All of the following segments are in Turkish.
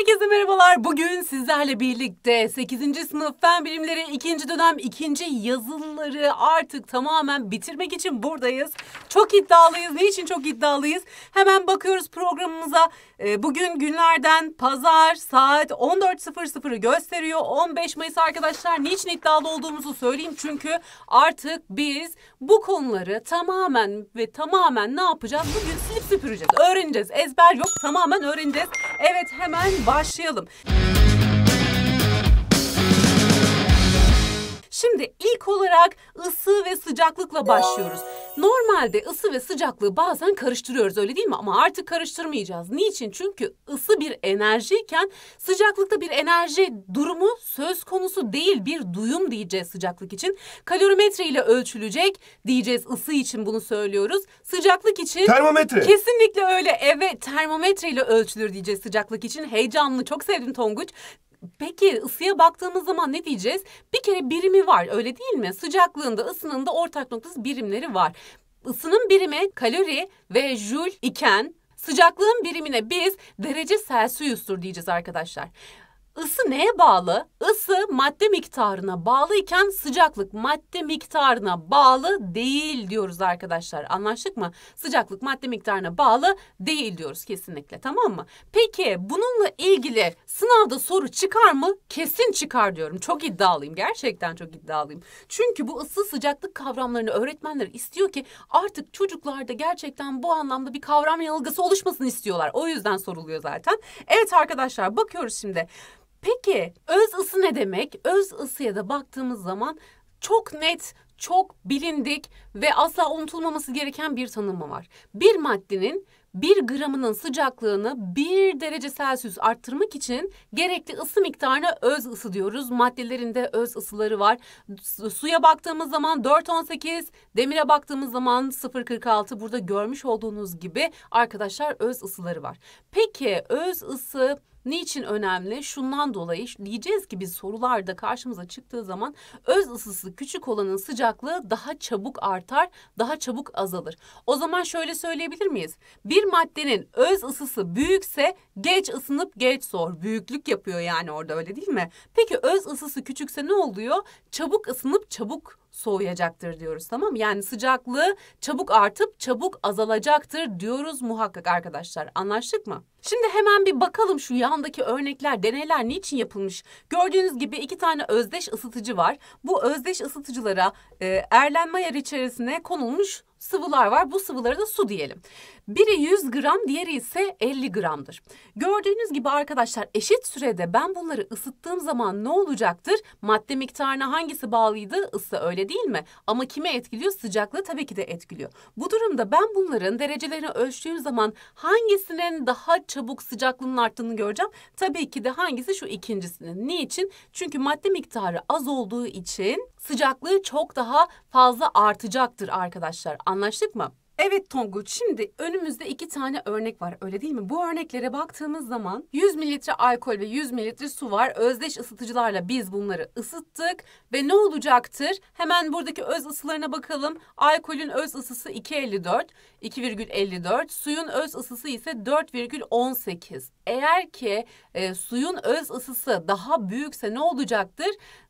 Herkese merhabalar. Bugün sizlerle birlikte 8. sınıf fen bilimleri 2. dönem 2. yazılıları artık tamamen bitirmek için buradayız. Çok iddialıyız. Niçin çok iddialıyız? Hemen bakıyoruz programımıza. Ee, bugün günlerden pazar saat 14.00'ı gösteriyor. 15 Mayıs arkadaşlar niçin iddialı olduğumuzu söyleyeyim. Çünkü artık biz bu konuları tamamen ve tamamen ne yapacağız? Bugün silip süpüreceğiz. Öğreneceğiz. Ezber yok. Tamamen öğreneceğiz. Evet hemen başlayalım. Şimdi ilk olarak ısı ve sıcaklıkla başlıyoruz. Normalde ısı ve sıcaklığı bazen karıştırıyoruz öyle değil mi? Ama artık karıştırmayacağız. Niçin? Çünkü ısı bir enerjiyken sıcaklıkta bir enerji durumu söz konusu değil bir duyum diyeceğiz sıcaklık için. Kalorimetre ile ölçülecek diyeceğiz ısı için bunu söylüyoruz. Sıcaklık için... Termometre. Kesinlikle öyle. Evet termometre ile ölçülür diyeceğiz sıcaklık için. Heyecanlı çok sevdim Tonguç. Peki ısıya baktığımız zaman ne diyeceğiz? Bir kere birimi var öyle değil mi? Sıcaklığında ısının da ortak noktası birimleri var. Isının birimi kalori ve jül iken sıcaklığın birimine biz derece Celsius'tur diyeceğiz arkadaşlar ısı neye bağlı? Isı madde miktarına bağlı iken sıcaklık madde miktarına bağlı değil diyoruz arkadaşlar. Anlaştık mı? Sıcaklık madde miktarına bağlı değil diyoruz kesinlikle tamam mı? Peki bununla ilgili sınavda soru çıkar mı? Kesin çıkar diyorum. Çok iddialıyım. Gerçekten çok iddialıyım. Çünkü bu ısı sıcaklık kavramlarını öğretmenler istiyor ki artık çocuklarda gerçekten bu anlamda bir kavram yanılgısı oluşmasını istiyorlar. O yüzden soruluyor zaten. Evet arkadaşlar bakıyoruz şimdi. Peki öz ısı ne demek? Öz ısıya da baktığımız zaman çok net, çok bilindik ve asla unutulmaması gereken bir tanımı var. Bir maddenin bir gramının sıcaklığını bir derece Celsius arttırmak için gerekli ısı miktarına öz ısı diyoruz. Maddelerinde öz ısıları var. Suya baktığımız zaman 4.18, demire baktığımız zaman 0.46. Burada görmüş olduğunuz gibi arkadaşlar öz ısıları var. Peki öz ısı Niçin önemli? Şundan dolayı diyeceğiz ki biz sorularda karşımıza çıktığı zaman öz ısısı küçük olanın sıcaklığı daha çabuk artar, daha çabuk azalır. O zaman şöyle söyleyebilir miyiz? Bir maddenin öz ısısı büyükse geç ısınıp geç soğur. Büyüklük yapıyor yani orada öyle değil mi? Peki öz ısısı küçükse ne oluyor? Çabuk ısınıp çabuk soğuyacaktır diyoruz tamam mı? Yani sıcaklığı çabuk artıp çabuk azalacaktır diyoruz muhakkak arkadaşlar. Anlaştık mı? Şimdi hemen bir bakalım şu yandaki örnekler, deneyler niçin yapılmış? Gördüğünüz gibi iki tane özdeş ısıtıcı var. Bu özdeş ısıtıcılara e, erlenme yer içerisine konulmuş sıvılar var. Bu sıvılara da su diyelim. Biri 100 gram, diğeri ise 50 gramdır. Gördüğünüz gibi arkadaşlar eşit sürede ben bunları ısıttığım zaman ne olacaktır? Madde miktarına hangisi bağlıydı? Isı öyle değil mi? Ama kime etkiliyor? Sıcaklığı tabii ki de etkiliyor. Bu durumda ben bunların derecelerini ölçtüğüm zaman hangisinin daha çabuk sıcaklığının arttığını göreceğim. Tabii ki de hangisi şu ikincisinin. Niçin? Çünkü madde miktarı az olduğu için sıcaklığı çok daha fazla artacaktır arkadaşlar. Anlaştık mı? Evet Tonguç şimdi önümüzde iki tane örnek var öyle değil mi? Bu örneklere baktığımız zaman 100 mililitre alkol ve 100 mililitre su var. Özdeş ısıtıcılarla biz bunları ısıttık ve ne olacaktır? Hemen buradaki öz ısılarına bakalım. Alkolün öz ısısı 2.54, 2,54. Suyun öz ısısı ise 4,18. Eğer ki e, suyun öz ısısı daha büyükse ne olacaktır?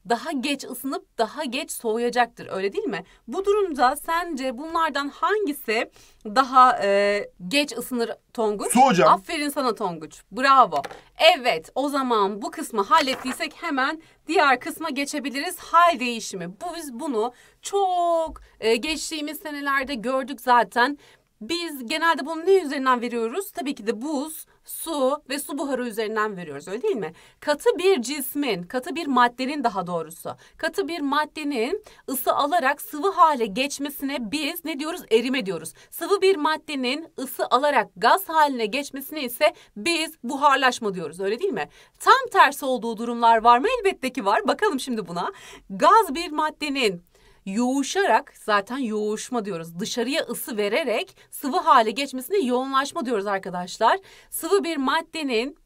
daha geç ısınıp daha geç soğuyacaktır öyle değil mi? Bu durumda sence bunlardan hangisi daha e, geç ısınır Tonguç? Su Aferin sana Tonguç. Bravo. Evet o zaman bu kısmı hallettiysek hemen diğer kısma geçebiliriz. Hal değişimi. Bu, biz bunu çok e, geçtiğimiz senelerde gördük zaten. Biz genelde bunu ne üzerinden veriyoruz? Tabii ki de buz, su ve su buharı üzerinden veriyoruz öyle değil mi? Katı bir cismin, katı bir maddenin daha doğrusu, katı bir maddenin ısı alarak sıvı hale geçmesine biz ne diyoruz? Erime diyoruz. Sıvı bir maddenin ısı alarak gaz haline geçmesine ise biz buharlaşma diyoruz öyle değil mi? Tam tersi olduğu durumlar var mı? Elbette ki var. Bakalım şimdi buna. Gaz bir maddenin yoğuşarak zaten yoğuşma diyoruz. Dışarıya ısı vererek sıvı hale geçmesine yoğunlaşma diyoruz arkadaşlar. Sıvı bir maddenin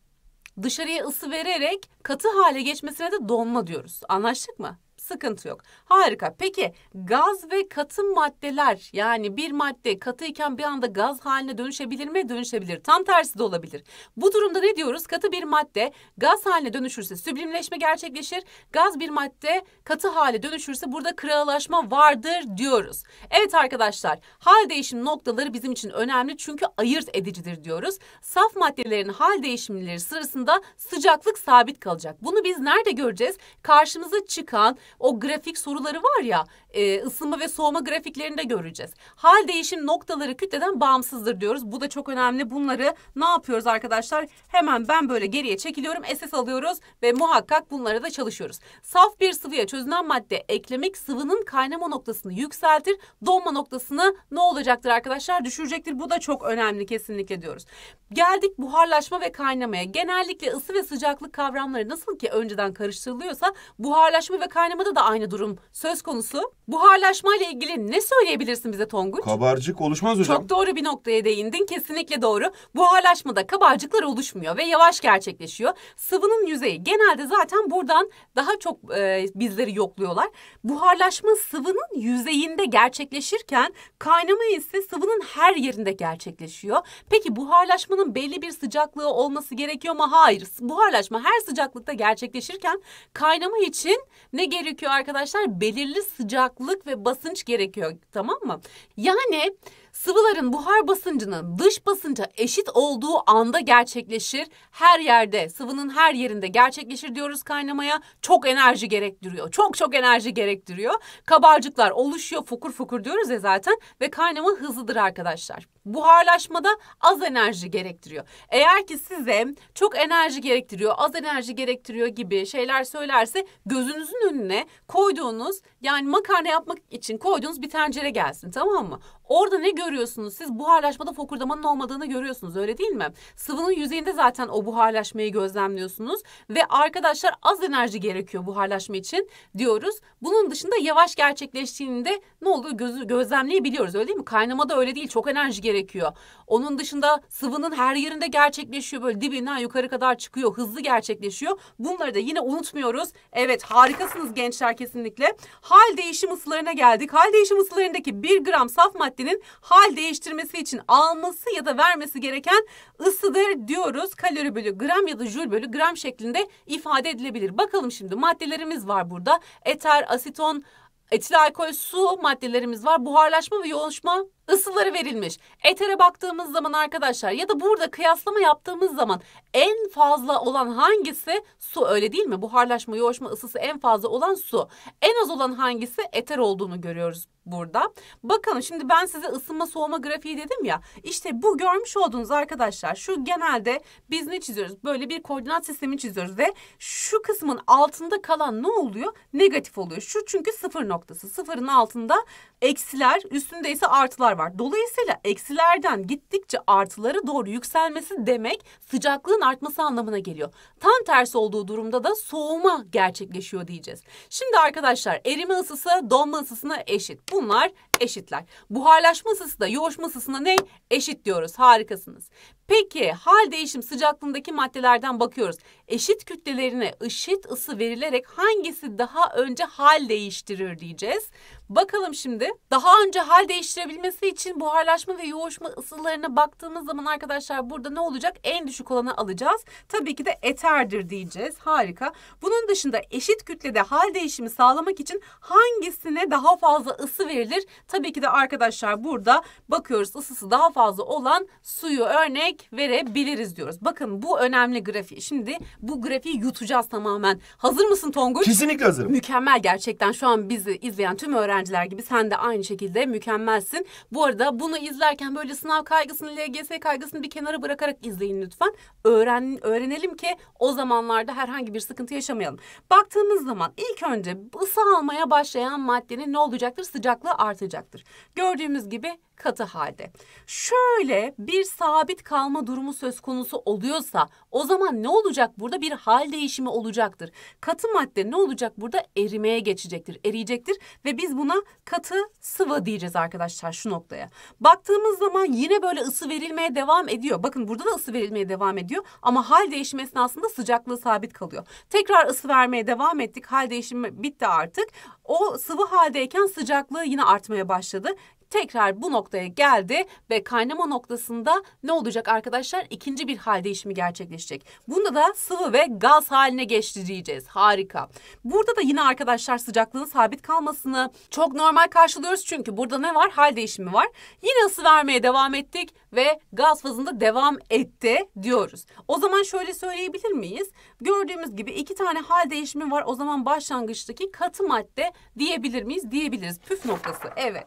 dışarıya ısı vererek katı hale geçmesine de donma diyoruz. Anlaştık mı? Sıkıntı yok. Harika. Peki gaz ve katı maddeler yani bir madde katıyken bir anda gaz haline dönüşebilir mi? Dönüşebilir. Tam tersi de olabilir. Bu durumda ne diyoruz? Katı bir madde gaz haline dönüşürse süblimleşme gerçekleşir. Gaz bir madde katı hale dönüşürse burada kırılaşma vardır diyoruz. Evet arkadaşlar hal değişim noktaları bizim için önemli çünkü ayırt edicidir diyoruz. Saf maddelerin hal değişimleri sırasında sıcaklık sabit kalacak. Bunu biz nerede göreceğiz? Karşımıza çıkan o grafik soruları var ya e, ısınma ve soğuma grafiklerinde göreceğiz. Hal değişim noktaları kütleden bağımsızdır diyoruz. Bu da çok önemli. Bunları ne yapıyoruz arkadaşlar? Hemen ben böyle geriye çekiliyorum. SS alıyoruz ve muhakkak bunlara da çalışıyoruz. Saf bir sıvıya çözünen madde eklemek sıvının kaynama noktasını yükseltir. Donma noktasını ne olacaktır arkadaşlar? Düşürecektir. Bu da çok önemli kesinlikle diyoruz. Geldik buharlaşma ve kaynamaya. Genellikle ısı ve sıcaklık kavramları nasıl ki önceden karıştırılıyorsa buharlaşma ve kaynama çalışmada da aynı durum söz konusu. Buharlaşma ile ilgili ne söyleyebilirsin bize Tonguç? Kabarcık oluşmaz hocam. Çok doğru bir noktaya değindin. Kesinlikle doğru. Buharlaşmada kabarcıklar oluşmuyor ve yavaş gerçekleşiyor. Sıvının yüzeyi genelde zaten buradan daha çok e, bizleri yokluyorlar. Buharlaşma sıvının yüzeyinde gerçekleşirken kaynama ise sıvının her yerinde gerçekleşiyor. Peki buharlaşmanın belli bir sıcaklığı olması gerekiyor mu? Hayır. Buharlaşma her sıcaklıkta gerçekleşirken kaynama için ne gerekiyor? gerekiyor arkadaşlar? Belirli sıcaklık ve basınç gerekiyor tamam mı? Yani sıvıların buhar basıncının dış basınca eşit olduğu anda gerçekleşir. Her yerde sıvının her yerinde gerçekleşir diyoruz kaynamaya. Çok enerji gerektiriyor. Çok çok enerji gerektiriyor. Kabarcıklar oluşuyor fokur fokur diyoruz ya zaten ve kaynama hızlıdır arkadaşlar buharlaşmada az enerji gerektiriyor. Eğer ki size çok enerji gerektiriyor, az enerji gerektiriyor gibi şeyler söylerse gözünüzün önüne koyduğunuz yani makarna yapmak için koyduğunuz bir tencere gelsin tamam mı? Orada ne görüyorsunuz? Siz buharlaşmada fokurdamanın olmadığını görüyorsunuz öyle değil mi? Sıvının yüzeyinde zaten o buharlaşmayı gözlemliyorsunuz ve arkadaşlar az enerji gerekiyor buharlaşma için diyoruz. Bunun dışında yavaş gerçekleştiğinde ne oluyor gözü gözlemleyebiliyoruz öyle değil mi? Kaynamada öyle değil çok enerji gerekiyor gerekiyor. Onun dışında sıvının her yerinde gerçekleşiyor. Böyle dibinden yukarı kadar çıkıyor. Hızlı gerçekleşiyor. Bunları da yine unutmuyoruz. Evet harikasınız gençler kesinlikle. Hal değişim ısılarına geldik. Hal değişim ısılarındaki bir gram saf maddenin hal değiştirmesi için alması ya da vermesi gereken ısıdır diyoruz. Kalori bölü gram ya da jül bölü gram şeklinde ifade edilebilir. Bakalım şimdi maddelerimiz var burada. Eter, aseton, etil alkol, su maddelerimiz var. Buharlaşma ve yoğunlaşma ısıları verilmiş. Etere baktığımız zaman arkadaşlar ya da burada kıyaslama yaptığımız zaman en fazla olan hangisi? Su öyle değil mi? Buharlaşma, yoğuşma ısısı en fazla olan su. En az olan hangisi? Eter olduğunu görüyoruz burada. Bakın şimdi ben size ısınma soğuma grafiği dedim ya. İşte bu görmüş olduğunuz arkadaşlar şu genelde biz ne çiziyoruz? Böyle bir koordinat sistemi çiziyoruz ve şu kısmın altında kalan ne oluyor? Negatif oluyor. Şu çünkü sıfır noktası. Sıfırın altında eksiler üstünde ise artılar var. Dolayısıyla eksilerden gittikçe artıları doğru yükselmesi demek sıcaklığın artması anlamına geliyor. Tam tersi olduğu durumda da soğuma gerçekleşiyor diyeceğiz. Şimdi arkadaşlar erime ısısı donma ısısına eşit. Bunlar eşitler. Buharlaşma ısısı da yoğuşma ısısına ne? Eşit diyoruz. Harikasınız. Peki hal değişim sıcaklığındaki maddelerden bakıyoruz. Eşit kütlelerine eşit ısı verilerek hangisi daha önce hal değiştirir diyeceğiz. Bakalım şimdi daha önce hal değiştirebilmesi için buharlaşma ve yoğuşma ısılarına baktığımız zaman arkadaşlar burada ne olacak? En düşük olanı alacağız. Tabii ki de eterdir diyeceğiz. Harika. Bunun dışında eşit kütlede hal değişimi sağlamak için hangisine daha fazla ısı verilir? Tabii ki de arkadaşlar burada bakıyoruz ısısı daha fazla olan suyu örnek verebiliriz diyoruz. Bakın bu önemli grafiği. Şimdi bu grafiği yutacağız tamamen. Hazır mısın Tonguç? Kesinlikle hazırım. Mükemmel gerçekten şu an bizi izleyen tüm öğrenciler gibi sen de aynı şekilde mükemmelsin. Bu arada bunu izlerken böyle sınav kaygısını, LGS kaygısını bir kenara bırakarak izleyin lütfen. Öğren, öğrenelim ki o zamanlarda herhangi bir sıkıntı yaşamayalım. Baktığımız zaman ilk önce ısı almaya başlayan maddenin ne olacaktır? Sıcaklığı artacak olacaktır. Gördüğümüz gibi katı halde. Şöyle bir sabit kalma durumu söz konusu oluyorsa o zaman ne olacak burada? Bir hal değişimi olacaktır. Katı madde ne olacak burada? Erimeye geçecektir, eriyecektir ve biz buna katı sıvı diyeceğiz arkadaşlar şu noktaya. Baktığımız zaman yine böyle ısı verilmeye devam ediyor. Bakın burada da ısı verilmeye devam ediyor ama hal değişimi esnasında sıcaklığı sabit kalıyor. Tekrar ısı vermeye devam ettik. Hal değişimi bitti artık. O sıvı haldeyken sıcaklığı yine artmaya başladı tekrar bu noktaya geldi ve kaynama noktasında ne olacak arkadaşlar? İkinci bir hal değişimi gerçekleşecek. Bunda da sıvı ve gaz haline geçireceğiz. Harika. Burada da yine arkadaşlar sıcaklığın sabit kalmasını çok normal karşılıyoruz. Çünkü burada ne var? Hal değişimi var. Yine ısı vermeye devam ettik ve gaz fazında devam etti diyoruz. O zaman şöyle söyleyebilir miyiz? Gördüğümüz gibi iki tane hal değişimi var. O zaman başlangıçtaki katı madde diyebilir miyiz? Diyebiliriz. Püf noktası. Evet.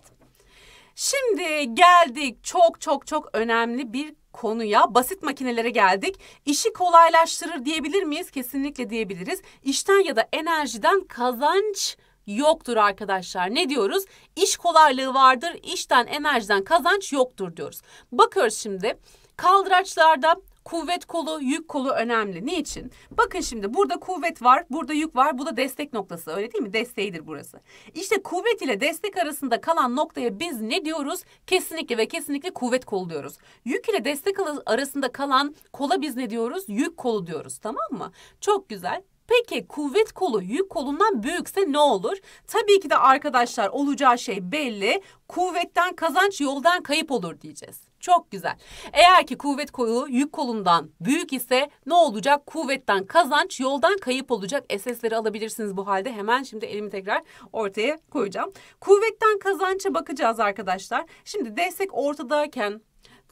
Şimdi geldik çok çok çok önemli bir konuya basit makinelere geldik. İşi kolaylaştırır diyebilir miyiz? Kesinlikle diyebiliriz. İşten ya da enerjiden kazanç yoktur arkadaşlar. Ne diyoruz? İş kolaylığı vardır, işten enerjiden kazanç yoktur diyoruz. Bakıyoruz şimdi kaldıraçlarda Kuvvet kolu, yük kolu önemli. Niçin? Bakın şimdi burada kuvvet var, burada yük var. Bu da destek noktası öyle değil mi? Desteğidir burası. İşte kuvvet ile destek arasında kalan noktaya biz ne diyoruz? Kesinlikle ve kesinlikle kuvvet kolu diyoruz. Yük ile destek arasında kalan kola biz ne diyoruz? Yük kolu diyoruz tamam mı? Çok güzel. Peki kuvvet kolu yük kolundan büyükse ne olur? Tabii ki de arkadaşlar olacağı şey belli. Kuvvetten kazanç yoldan kayıp olur diyeceğiz. Çok güzel. Eğer ki kuvvet kolu yük kolundan büyük ise ne olacak? Kuvvetten kazanç, yoldan kayıp olacak. SS'leri alabilirsiniz bu halde. Hemen şimdi elimi tekrar ortaya koyacağım. Kuvvetten kazança bakacağız arkadaşlar. Şimdi destek ortadayken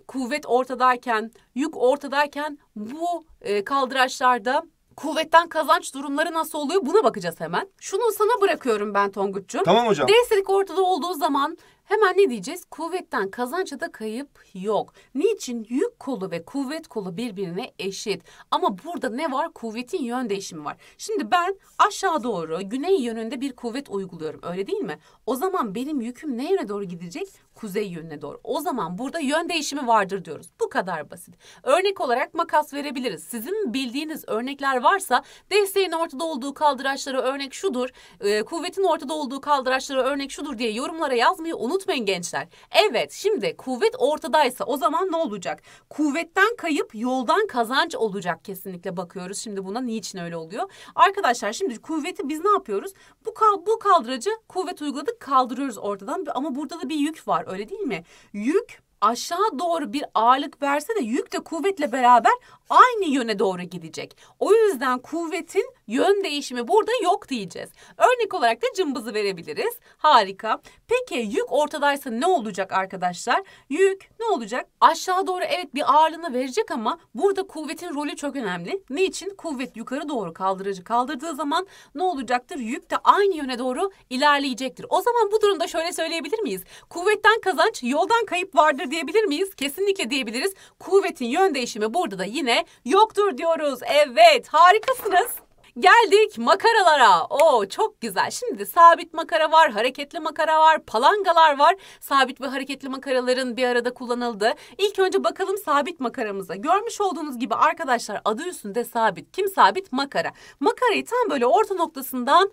kuvvet ortadayken, yük ortadayken bu e, kaldıraçlarda kuvvetten kazanç durumları nasıl oluyor buna bakacağız hemen. Şunu sana bırakıyorum ben Tonguç'cum. Tamam hocam. Destelik ortada olduğu zaman Hemen ne diyeceğiz? Kuvvetten kazanç da kayıp yok. Niçin? Yük kolu ve kuvvet kolu birbirine eşit. Ama burada ne var? Kuvvetin yön değişimi var. Şimdi ben aşağı doğru güney yönünde bir kuvvet uyguluyorum. Öyle değil mi? O zaman benim yüküm ne yöne doğru gidecek? kuzey yönüne doğru. O zaman burada yön değişimi vardır diyoruz. Bu kadar basit. Örnek olarak makas verebiliriz. Sizin bildiğiniz örnekler varsa desteğin ortada olduğu kaldıraçlara örnek şudur, e, kuvvetin ortada olduğu kaldıraçlara örnek şudur diye yorumlara yazmayı unutmayın gençler. Evet şimdi kuvvet ortadaysa o zaman ne olacak? Kuvvetten kayıp yoldan kazanç olacak kesinlikle bakıyoruz. Şimdi buna niçin öyle oluyor? Arkadaşlar şimdi kuvveti biz ne yapıyoruz? Bu, bu kaldıracı kuvvet uyguladık kaldırıyoruz ortadan ama burada da bir yük var öyle değil mi? Yük aşağı doğru bir ağırlık verse de yük de kuvvetle beraber aynı yöne doğru gidecek. O yüzden kuvvetin yön değişimi burada yok diyeceğiz. Örnek olarak da cımbızı verebiliriz. Harika. Peki yük ortadaysa ne olacak arkadaşlar? Yük ne olacak? Aşağı doğru evet bir ağırlığını verecek ama burada kuvvetin rolü çok önemli. Niçin? Kuvvet yukarı doğru kaldırıcı kaldırdığı zaman ne olacaktır? Yük de aynı yöne doğru ilerleyecektir. O zaman bu durumda şöyle söyleyebilir miyiz? Kuvvetten kazanç, yoldan kayıp vardır diyebilir miyiz? Kesinlikle diyebiliriz. Kuvvetin yön değişimi burada da yine gitme yoktur diyoruz. Evet harikasınız. Geldik makaralara. Oo çok güzel. Şimdi sabit makara var, hareketli makara var, palangalar var. Sabit ve hareketli makaraların bir arada kullanıldı. İlk önce bakalım sabit makaramıza. Görmüş olduğunuz gibi arkadaşlar adı üstünde sabit. Kim sabit? Makara. Makarayı tam böyle orta noktasından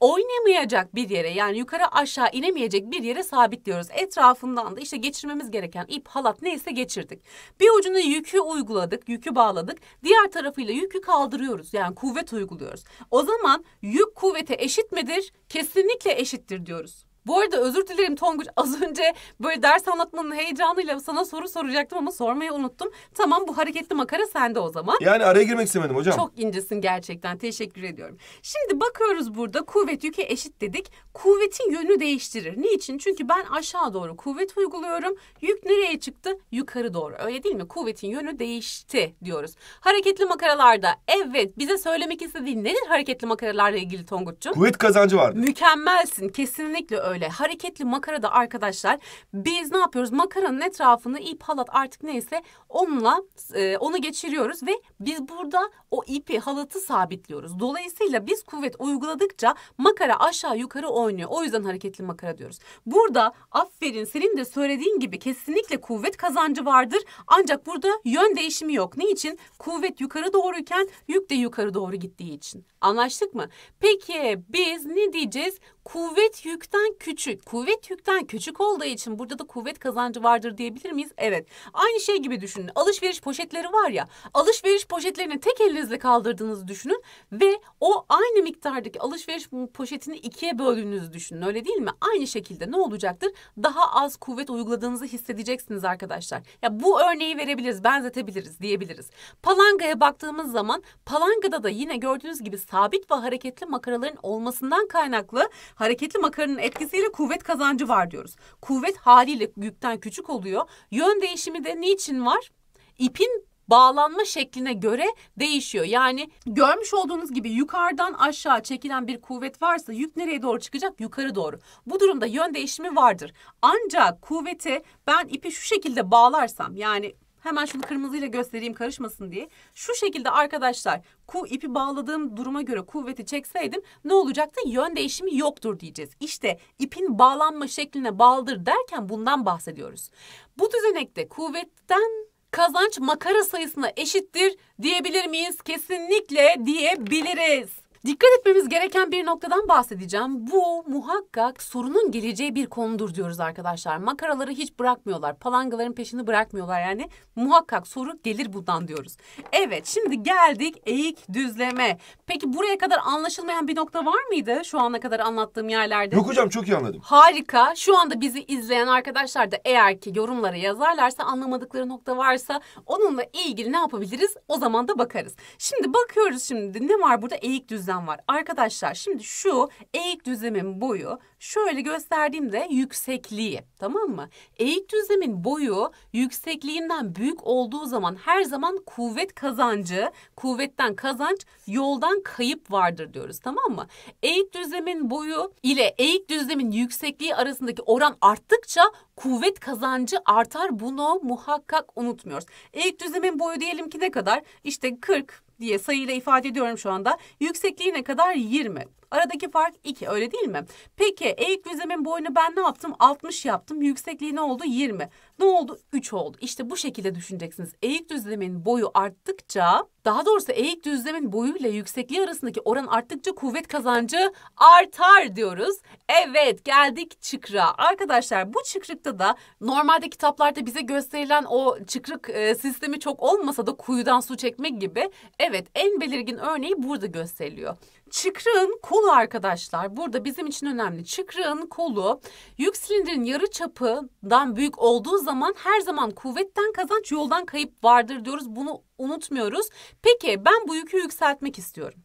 oynamayacak bir yere yani yukarı aşağı inemeyecek bir yere sabitliyoruz. Etrafından da işte geçirmemiz gereken ip, halat neyse geçirdik. Bir ucuna yükü uyguladık, yükü bağladık. Diğer tarafıyla yükü kaldırıyoruz. Yani kuvvet uyguluyoruz. O zaman yük kuvvete eşit midir? Kesinlikle eşittir diyoruz. Bu arada özür dilerim Tonguç az önce böyle ders anlatmanın heyecanıyla sana soru soracaktım ama sormayı unuttum. Tamam bu hareketli makara sende o zaman. Yani araya girmek istemedim hocam. Çok incesin gerçekten teşekkür ediyorum. Şimdi bakıyoruz burada kuvvet yükü eşit dedik. Kuvvetin yönü değiştirir. Niçin? Çünkü ben aşağı doğru kuvvet uyguluyorum. Yük nereye çıktı? Yukarı doğru. Öyle değil mi? Kuvvetin yönü değişti diyoruz. Hareketli makaralarda evet bize söylemek istediğin nedir hareketli makaralarla ilgili Tonguç'cum? Kuvvet kazancı vardı. Mükemmelsin kesinlikle öyle öyle. Hareketli da arkadaşlar biz ne yapıyoruz? Makaranın etrafını ip halat artık neyse onunla e, onu geçiriyoruz ve biz burada o ipi halatı sabitliyoruz. Dolayısıyla biz kuvvet uyguladıkça makara aşağı yukarı oynuyor. O yüzden hareketli makara diyoruz. Burada aferin senin de söylediğin gibi kesinlikle kuvvet kazancı vardır. Ancak burada yön değişimi yok. Ne için? Kuvvet yukarı doğruyken yük de yukarı doğru gittiği için. Anlaştık mı? Peki biz ne diyeceğiz? Kuvvet yükten küçük. Kuvvet yükten küçük olduğu için burada da kuvvet kazancı vardır diyebilir miyiz? Evet. Aynı şey gibi düşünün. Alışveriş poşetleri var ya. Alışveriş poşetlerini tek elinizle kaldırdığınızı düşünün ve o aynı miktardaki alışveriş poşetini ikiye böldüğünüzü düşünün. Öyle değil mi? Aynı şekilde ne olacaktır? Daha az kuvvet uyguladığınızı hissedeceksiniz arkadaşlar. Ya bu örneği verebiliriz, benzetebiliriz diyebiliriz. Palangaya baktığımız zaman palangada da yine gördüğünüz gibi sabit ve hareketli makaraların olmasından kaynaklı hareketli makaranın etkisiyle kuvvet kazancı var diyoruz. Kuvvet haliyle yükten küçük oluyor. Yön değişimi de niçin var? İpin bağlanma şekline göre değişiyor. Yani görmüş olduğunuz gibi yukarıdan aşağı çekilen bir kuvvet varsa yük nereye doğru çıkacak? Yukarı doğru. Bu durumda yön değişimi vardır. Ancak kuvveti ben ipi şu şekilde bağlarsam yani Hemen şunu kırmızıyla göstereyim karışmasın diye. Şu şekilde arkadaşlar ku ipi bağladığım duruma göre kuvveti çekseydim ne olacaktı? Yön değişimi yoktur diyeceğiz. İşte ipin bağlanma şekline bağlıdır derken bundan bahsediyoruz. Bu düzenekte kuvvetten kazanç makara sayısına eşittir diyebilir miyiz? Kesinlikle diyebiliriz. Dikkat etmemiz gereken bir noktadan bahsedeceğim. Bu muhakkak sorunun geleceği bir konudur diyoruz arkadaşlar. Makaraları hiç bırakmıyorlar. Palangaların peşini bırakmıyorlar yani. Muhakkak soru gelir bundan diyoruz. Evet şimdi geldik eğik düzleme. Peki buraya kadar anlaşılmayan bir nokta var mıydı şu ana kadar anlattığım yerlerde? Yok hocam çok iyi anladım. Harika. Şu anda bizi izleyen arkadaşlar da eğer ki yorumlara yazarlarsa anlamadıkları nokta varsa onunla ilgili ne yapabiliriz? O zaman da bakarız. Şimdi bakıyoruz şimdi ne var burada eğik düzleme düzlem var. Arkadaşlar şimdi şu eğik düzlemin boyu şöyle gösterdiğimde yüksekliği tamam mı? Eğik düzlemin boyu yüksekliğinden büyük olduğu zaman her zaman kuvvet kazancı, kuvvetten kazanç, yoldan kayıp vardır diyoruz tamam mı? Eğik düzlemin boyu ile eğik düzlemin yüksekliği arasındaki oran arttıkça kuvvet kazancı artar. Bunu muhakkak unutmuyoruz. Eğik düzlemin boyu diyelim ki ne kadar? İşte 40 diye sayıyla ifade ediyorum şu anda. Yüksekliği ne kadar? 20. Aradaki fark 2 öyle değil mi? Peki eğik düzlemin boyunu ben ne yaptım? 60 yaptım. Yüksekliği ne oldu? 20. Ne oldu? 3 oldu. İşte bu şekilde düşüneceksiniz. Eğik düzlemin boyu arttıkça daha doğrusu eğik düzlemin boyu ile yüksekliği arasındaki oran arttıkça kuvvet kazancı artar diyoruz. Evet geldik çıkra. Arkadaşlar bu çıkrıkta da normalde kitaplarda bize gösterilen o çıkrık e, sistemi çok olmasa da kuyudan su çekmek gibi. Evet en belirgin örneği burada gösteriliyor çıkrığın kolu arkadaşlar burada bizim için önemli. Çıkrığın kolu yük silindirin yarı çapından büyük olduğu zaman her zaman kuvvetten kazanç yoldan kayıp vardır diyoruz. Bunu unutmuyoruz. Peki ben bu yükü yükseltmek istiyorum.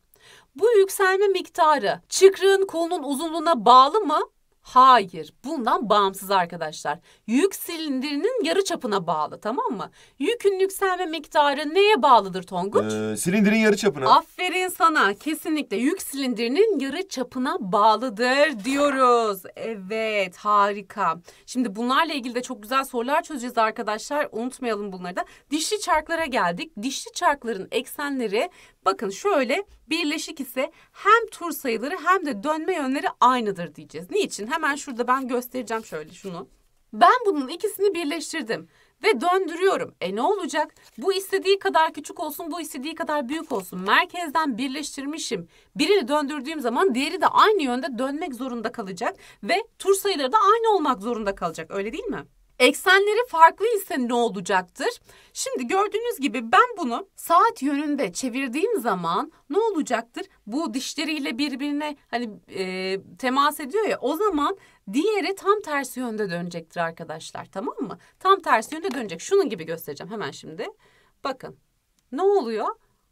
Bu yükselme miktarı çıkrığın kolunun uzunluğuna bağlı mı Hayır, bundan bağımsız arkadaşlar. Yük silindirinin yarı çapına bağlı, tamam mı? Yükün yükselme miktarı neye bağlıdır Tonguç? Ee, silindirin yarı çapına. Aferin sana. Kesinlikle yük silindirinin yarı çapına bağlıdır diyoruz. Evet, harika. Şimdi bunlarla ilgili de çok güzel sorular çözeceğiz arkadaşlar. Unutmayalım bunları da. Dişli çarklara geldik. Dişli çarkların eksenleri Bakın şöyle birleşik ise hem tur sayıları hem de dönme yönleri aynıdır diyeceğiz. Niçin? Hemen şurada ben göstereceğim şöyle şunu. Ben bunun ikisini birleştirdim ve döndürüyorum. E ne olacak? Bu istediği kadar küçük olsun, bu istediği kadar büyük olsun. Merkezden birleştirmişim. Birini döndürdüğüm zaman diğeri de aynı yönde dönmek zorunda kalacak ve tur sayıları da aynı olmak zorunda kalacak. Öyle değil mi? Eksenleri farklı ise ne olacaktır? Şimdi gördüğünüz gibi ben bunu saat yönünde çevirdiğim zaman ne olacaktır? Bu dişleriyle birbirine hani e, temas ediyor ya o zaman diğeri tam tersi yönde dönecektir arkadaşlar tamam mı? Tam tersi yönde dönecek. Şunun gibi göstereceğim hemen şimdi. Bakın ne oluyor?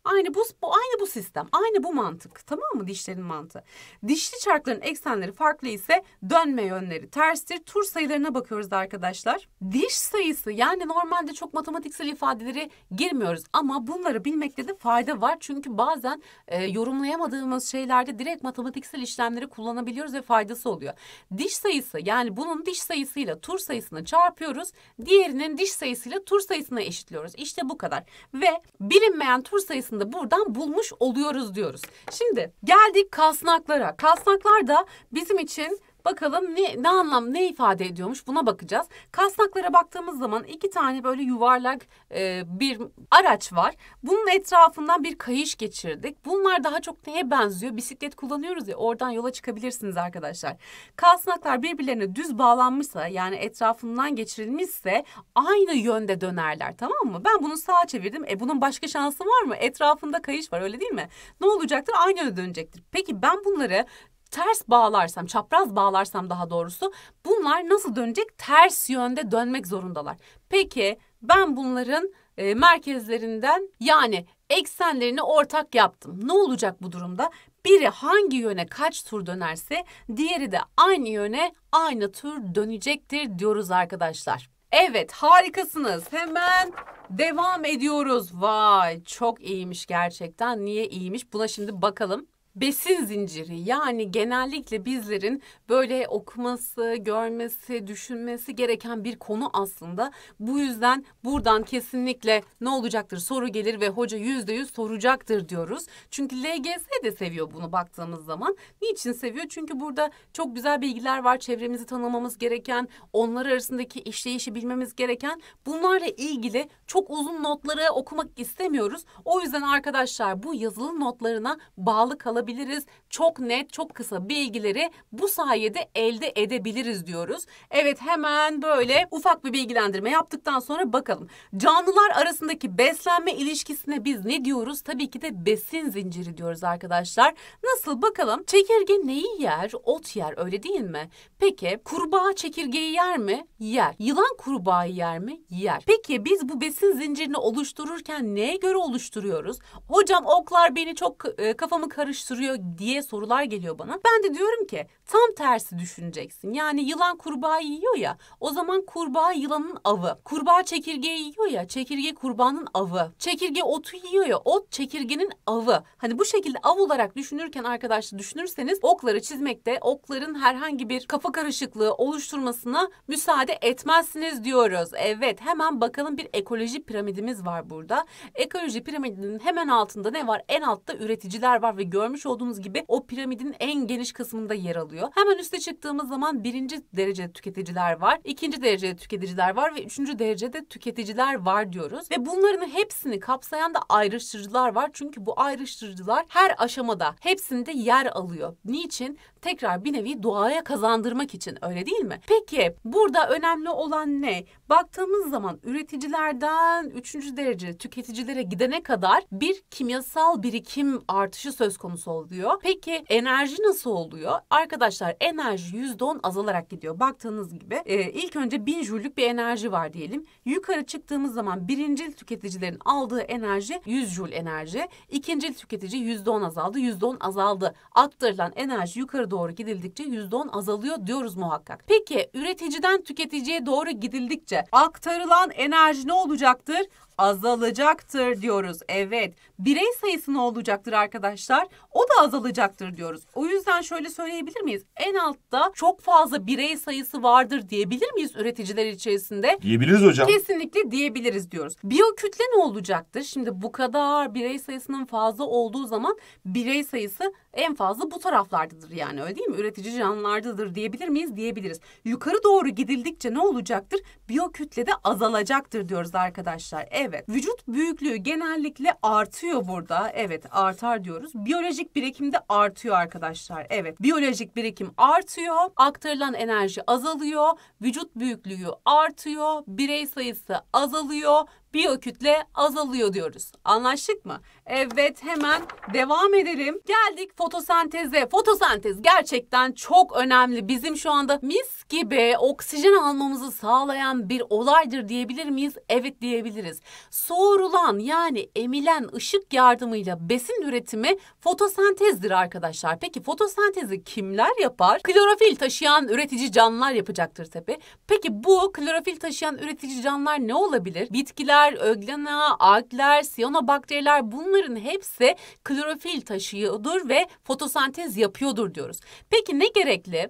Aynı bu, bu aynı bu sistem, aynı bu mantık. Tamam mı dişlerin mantığı? Dişli çarkların eksenleri farklı ise dönme yönleri terstir. Tur sayılarına bakıyoruz arkadaşlar. Diş sayısı yani normalde çok matematiksel ifadeleri girmiyoruz ama bunları bilmekte de fayda var. Çünkü bazen e, yorumlayamadığımız şeylerde direkt matematiksel işlemleri kullanabiliyoruz ve faydası oluyor. Diş sayısı yani bunun diş sayısıyla tur sayısını çarpıyoruz. Diğerinin diş sayısıyla tur sayısını eşitliyoruz. İşte bu kadar. Ve bilinmeyen tur sayısını aslında buradan bulmuş oluyoruz diyoruz. Şimdi geldik kasnaklara. Kasnaklar da bizim için Bakalım ne, ne anlam ne ifade ediyormuş buna bakacağız. Kasnaklara baktığımız zaman iki tane böyle yuvarlak e, bir araç var. Bunun etrafından bir kayış geçirdik. Bunlar daha çok neye benziyor? Bisiklet kullanıyoruz ya oradan yola çıkabilirsiniz arkadaşlar. Kasnaklar birbirlerine düz bağlanmışsa yani etrafından geçirilmişse aynı yönde dönerler tamam mı? Ben bunu sağa çevirdim. E bunun başka şansı var mı? Etrafında kayış var öyle değil mi? Ne olacaktır? Aynı yöne dönecektir. Peki ben bunları ters bağlarsam, çapraz bağlarsam daha doğrusu bunlar nasıl dönecek? Ters yönde dönmek zorundalar. Peki ben bunların e, merkezlerinden yani eksenlerini ortak yaptım. Ne olacak bu durumda? Biri hangi yöne kaç tur dönerse diğeri de aynı yöne aynı tur dönecektir diyoruz arkadaşlar. Evet harikasınız. Hemen devam ediyoruz. Vay çok iyiymiş gerçekten. Niye iyiymiş? Buna şimdi bakalım besin zinciri yani genellikle bizlerin böyle okuması, görmesi, düşünmesi gereken bir konu aslında. Bu yüzden buradan kesinlikle ne olacaktır soru gelir ve hoca yüzde yüz soracaktır diyoruz. Çünkü LGS de seviyor bunu baktığımız zaman. Niçin seviyor? Çünkü burada çok güzel bilgiler var. Çevremizi tanımamız gereken, onlar arasındaki işleyişi bilmemiz gereken bunlarla ilgili çok uzun notları okumak istemiyoruz. O yüzden arkadaşlar bu yazılı notlarına bağlı kalabilirsiniz alabiliriz. Çok net, çok kısa bilgileri bu sayede elde edebiliriz diyoruz. Evet hemen böyle ufak bir bilgilendirme yaptıktan sonra bakalım. Canlılar arasındaki beslenme ilişkisine biz ne diyoruz? Tabii ki de besin zinciri diyoruz arkadaşlar. Nasıl bakalım? Çekirge neyi yer? Ot yer öyle değil mi? Peki kurbağa çekirgeyi yer mi? Yer. Yılan kurbağayı yer mi? Yer. Peki biz bu besin zincirini oluştururken neye göre oluşturuyoruz? Hocam oklar beni çok e, kafamı karıştırıyor oluşturuyor diye sorular geliyor bana. Ben de diyorum ki tam tersi düşüneceksin. Yani yılan kurbağa yiyor ya o zaman kurbağa yılanın avı. Kurbağa çekirgeyi yiyor ya çekirge kurbanın avı. Çekirge otu yiyor ya ot çekirgenin avı. Hani bu şekilde av olarak düşünürken arkadaşlar düşünürseniz okları çizmekte okların herhangi bir kafa karışıklığı oluşturmasına müsaade etmezsiniz diyoruz. Evet hemen bakalım bir ekoloji piramidimiz var burada. Ekoloji piramidinin hemen altında ne var? En altta üreticiler var ve görmüş görmüş olduğunuz gibi o piramidin en geniş kısmında yer alıyor. Hemen üste çıktığımız zaman birinci derecede tüketiciler var, ikinci derecede tüketiciler var ve üçüncü derecede tüketiciler var diyoruz. Ve bunların hepsini kapsayan da ayrıştırıcılar var. Çünkü bu ayrıştırıcılar her aşamada hepsinde yer alıyor. Niçin? tekrar bir nevi doğaya kazandırmak için öyle değil mi? Peki burada önemli olan ne? Baktığımız zaman üreticilerden 3. derece tüketicilere gidene kadar bir kimyasal birikim artışı söz konusu oluyor. Peki enerji nasıl oluyor? Arkadaşlar enerji %10 azalarak gidiyor. Baktığınız gibi e, ilk önce 1000 jüllük bir enerji var diyelim. Yukarı çıktığımız zaman birinci tüketicilerin aldığı enerji 100 jül enerji. İkincil tüketici %10 azaldı, %10 azaldı. Aktarılan enerji yukarı doğru doğru gidildikçe %10 azalıyor diyoruz muhakkak. Peki üreticiden tüketiciye doğru gidildikçe aktarılan enerji ne olacaktır? azalacaktır diyoruz. Evet birey sayısı ne olacaktır arkadaşlar? O da azalacaktır diyoruz. O yüzden şöyle söyleyebilir miyiz? En altta çok fazla birey sayısı vardır diyebilir miyiz üreticiler içerisinde? Diyebiliriz hocam. Kesinlikle diyebiliriz diyoruz. Biyokütle ne olacaktır? Şimdi bu kadar birey sayısının fazla olduğu zaman birey sayısı en fazla bu taraflardadır yani öyle değil mi? Üretici canlılardadır diyebilir miyiz? Diyebiliriz. Yukarı doğru gidildikçe ne olacaktır? Biyokütle de azalacaktır diyoruz arkadaşlar. Evet Evet. Vücut büyüklüğü genellikle artıyor burada. Evet artar diyoruz. Biyolojik birikim de artıyor arkadaşlar. Evet. Biyolojik birikim artıyor. Aktarılan enerji azalıyor. Vücut büyüklüğü artıyor. Birey sayısı azalıyor biyokütle azalıyor diyoruz. Anlaştık mı? Evet hemen devam edelim. Geldik fotosenteze. Fotosentez gerçekten çok önemli. Bizim şu anda mis gibi oksijen almamızı sağlayan bir olaydır diyebilir miyiz? Evet diyebiliriz. Soğurulan yani emilen ışık yardımıyla besin üretimi fotosentezdir arkadaşlar. Peki fotosentezi kimler yapar? Klorofil taşıyan üretici canlılar yapacaktır tabi. Peki bu klorofil taşıyan üretici canlılar ne olabilir? Bitkiler, bakteriler, öglena, algler, siyanobakteriler bunların hepsi klorofil taşıyordur ve fotosentez yapıyordur diyoruz. Peki ne gerekli?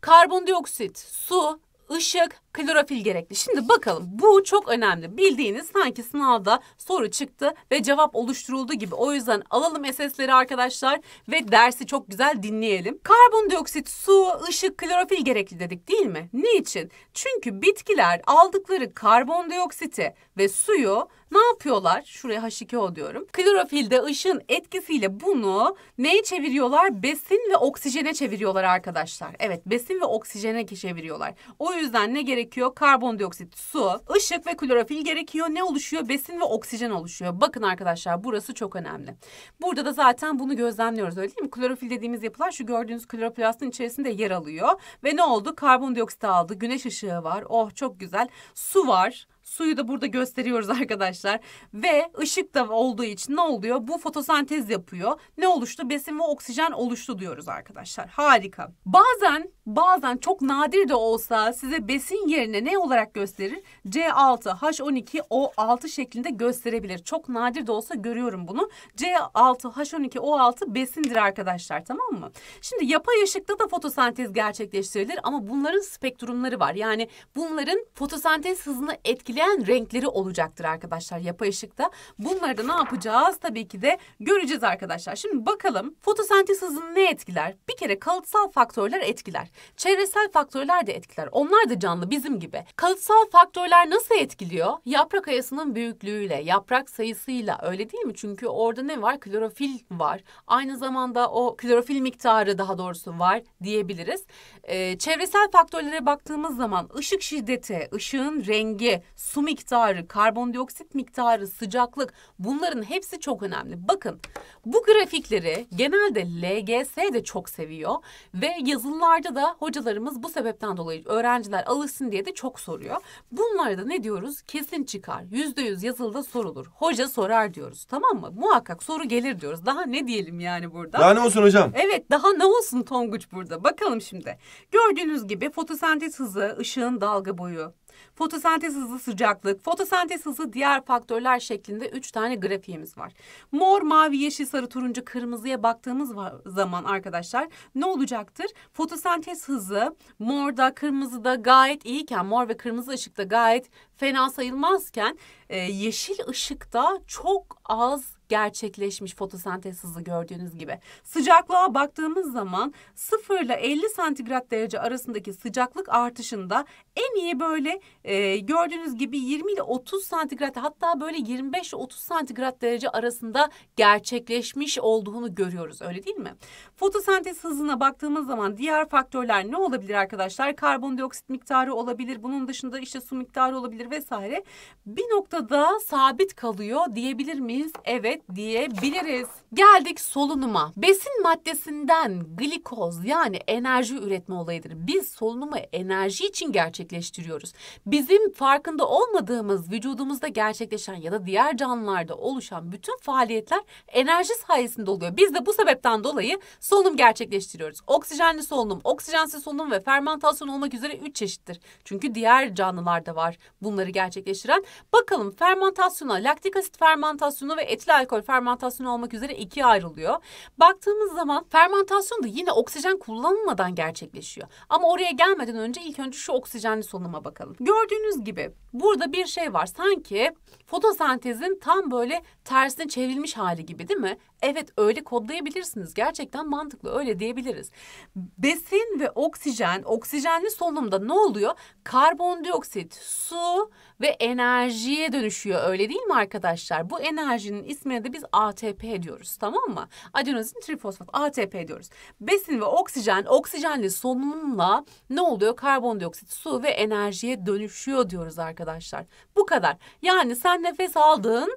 Karbondioksit, su, ışık klorofil gerekli. Şimdi bakalım bu çok önemli. Bildiğiniz sanki sınavda soru çıktı ve cevap oluşturuldu gibi. O yüzden alalım SS'leri arkadaşlar ve dersi çok güzel dinleyelim. Karbondioksit, su, ışık, klorofil gerekli dedik değil mi? Niçin? Çünkü bitkiler aldıkları karbondioksiti ve suyu ne yapıyorlar? Şuraya H2O diyorum. Klorofilde ışığın etkisiyle bunu neye çeviriyorlar? Besin ve oksijene çeviriyorlar arkadaşlar. Evet besin ve oksijene çeviriyorlar. O yüzden ne gerek gerekiyor? Karbondioksit, su, ışık ve klorofil gerekiyor. Ne oluşuyor? Besin ve oksijen oluşuyor. Bakın arkadaşlar burası çok önemli. Burada da zaten bunu gözlemliyoruz öyle değil mi? Klorofil dediğimiz yapılar şu gördüğünüz kloroplastın içerisinde yer alıyor. Ve ne oldu? Karbondioksit aldı. Güneş ışığı var. Oh çok güzel. Su var. Suyu da burada gösteriyoruz arkadaşlar. Ve ışık da olduğu için ne oluyor? Bu fotosentez yapıyor. Ne oluştu? Besin ve oksijen oluştu diyoruz arkadaşlar. Harika. Bazen bazen çok nadir de olsa size besin yerine ne olarak gösterir? C6, H12O6 şeklinde gösterebilir. Çok nadir de olsa görüyorum bunu. C6, H12O6 besindir arkadaşlar tamam mı? Şimdi yapay ışıkta da fotosentez gerçekleştirilir ama bunların spektrumları var. Yani bunların fotosentez hızını etkileyebilir etkileyen renkleri olacaktır arkadaşlar yapay ışıkta. Bunları da ne yapacağız? Tabii ki de göreceğiz arkadaşlar. Şimdi bakalım fotosentez hızını ne etkiler? Bir kere kalıtsal faktörler etkiler. Çevresel faktörler de etkiler. Onlar da canlı bizim gibi. Kalıtsal faktörler nasıl etkiliyor? Yaprak ayasının büyüklüğüyle, yaprak sayısıyla öyle değil mi? Çünkü orada ne var? Klorofil var. Aynı zamanda o klorofil miktarı daha doğrusu var diyebiliriz. Ee, çevresel faktörlere baktığımız zaman ışık şiddeti, ışığın rengi, su miktarı, karbondioksit miktarı, sıcaklık bunların hepsi çok önemli. Bakın bu grafikleri genelde LGS de çok seviyor ve yazılılarda da hocalarımız bu sebepten dolayı öğrenciler alışsın diye de çok soruyor. Bunlarda ne diyoruz? Kesin çıkar. Yüzde yüz yazılıda sorulur. Hoca sorar diyoruz tamam mı? Muhakkak soru gelir diyoruz. Daha ne diyelim yani burada? Daha ne olsun hocam? Evet daha ne olsun Tonguç burada? Bakalım şimdi. Gördüğünüz gibi fotosentez hızı, ışığın dalga boyu, fotosentez hızı sıcaklık, fotosentez hızı diğer faktörler şeklinde üç tane grafiğimiz var. Mor, mavi, yeşil, sarı, turuncu, kırmızıya baktığımız zaman arkadaşlar ne olacaktır? Fotosentez hızı morda, kırmızıda gayet iyiyken, mor ve kırmızı ışıkta gayet fena sayılmazken e, yeşil ışıkta çok az gerçekleşmiş fotosentez hızı gördüğünüz gibi. Sıcaklığa baktığımız zaman 0 ile 50 santigrat derece arasındaki sıcaklık artışında en iyi böyle e, gördüğünüz gibi 20 ile 30 santigrat hatta böyle 25 ile 30 santigrat derece arasında gerçekleşmiş olduğunu görüyoruz öyle değil mi? Fotosentez hızına baktığımız zaman diğer faktörler ne olabilir arkadaşlar? Karbondioksit miktarı olabilir. Bunun dışında işte su miktarı olabilir vesaire. Bir noktada sabit kalıyor diyebilir miyiz? Evet evet diyebiliriz. Geldik solunuma. Besin maddesinden glikoz yani enerji üretme olayıdır. Biz solunumu enerji için gerçekleştiriyoruz. Bizim farkında olmadığımız vücudumuzda gerçekleşen ya da diğer canlılarda oluşan bütün faaliyetler enerji sayesinde oluyor. Biz de bu sebepten dolayı solunum gerçekleştiriyoruz. Oksijenli solunum, oksijensiz solunum ve fermentasyon olmak üzere üç çeşittir. Çünkü diğer canlılarda var bunları gerçekleştiren. Bakalım fermentasyona, laktik asit fermentasyonu ve etil alkol, fermentasyon olmak üzere ikiye ayrılıyor. Baktığımız zaman fermentasyon da yine oksijen kullanılmadan gerçekleşiyor. Ama oraya gelmeden önce ilk önce şu oksijenli solunuma bakalım. Gördüğünüz gibi burada bir şey var. Sanki fotosentezin tam böyle tersine çevrilmiş hali gibi değil mi? Evet öyle kodlayabilirsiniz. Gerçekten mantıklı öyle diyebiliriz. Besin ve oksijen, oksijenli solunumda ne oluyor? Karbondioksit, su ve enerjiye dönüşüyor öyle değil mi arkadaşlar? Bu enerjinin ismine de biz ATP diyoruz tamam mı? Adenozin trifosfat ATP diyoruz. Besin ve oksijen, oksijenli solunumla ne oluyor? Karbondioksit, su ve enerjiye dönüşüyor diyoruz arkadaşlar. Bu kadar. Yani sen nefes aldın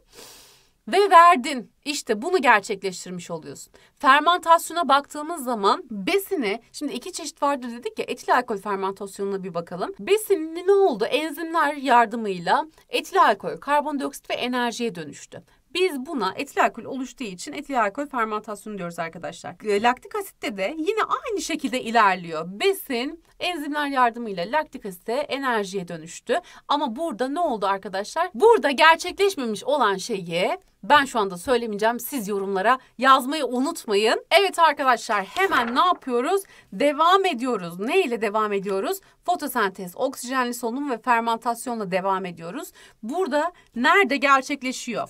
ve verdin. İşte bunu gerçekleştirmiş oluyorsun. Fermentasyona baktığımız zaman besini, şimdi iki çeşit vardı dedik ya etil alkol fermentasyonuna bir bakalım. Besinin ne oldu? Enzimler yardımıyla etil alkol, karbondioksit ve enerjiye dönüştü. Biz buna etil alkol oluştuğu için etil alkol fermentasyonu diyoruz arkadaşlar. Ee, laktik asitte de yine aynı şekilde ilerliyor. Besin enzimler yardımıyla laktik asite enerjiye dönüştü. Ama burada ne oldu arkadaşlar? Burada gerçekleşmemiş olan şeyi ben şu anda söylemeyeceğim. Siz yorumlara yazmayı unutmayın. Evet arkadaşlar hemen ne yapıyoruz? Devam ediyoruz. Ne ile devam ediyoruz? Fotosentez, oksijenli solunum ve fermentasyonla devam ediyoruz. Burada nerede gerçekleşiyor?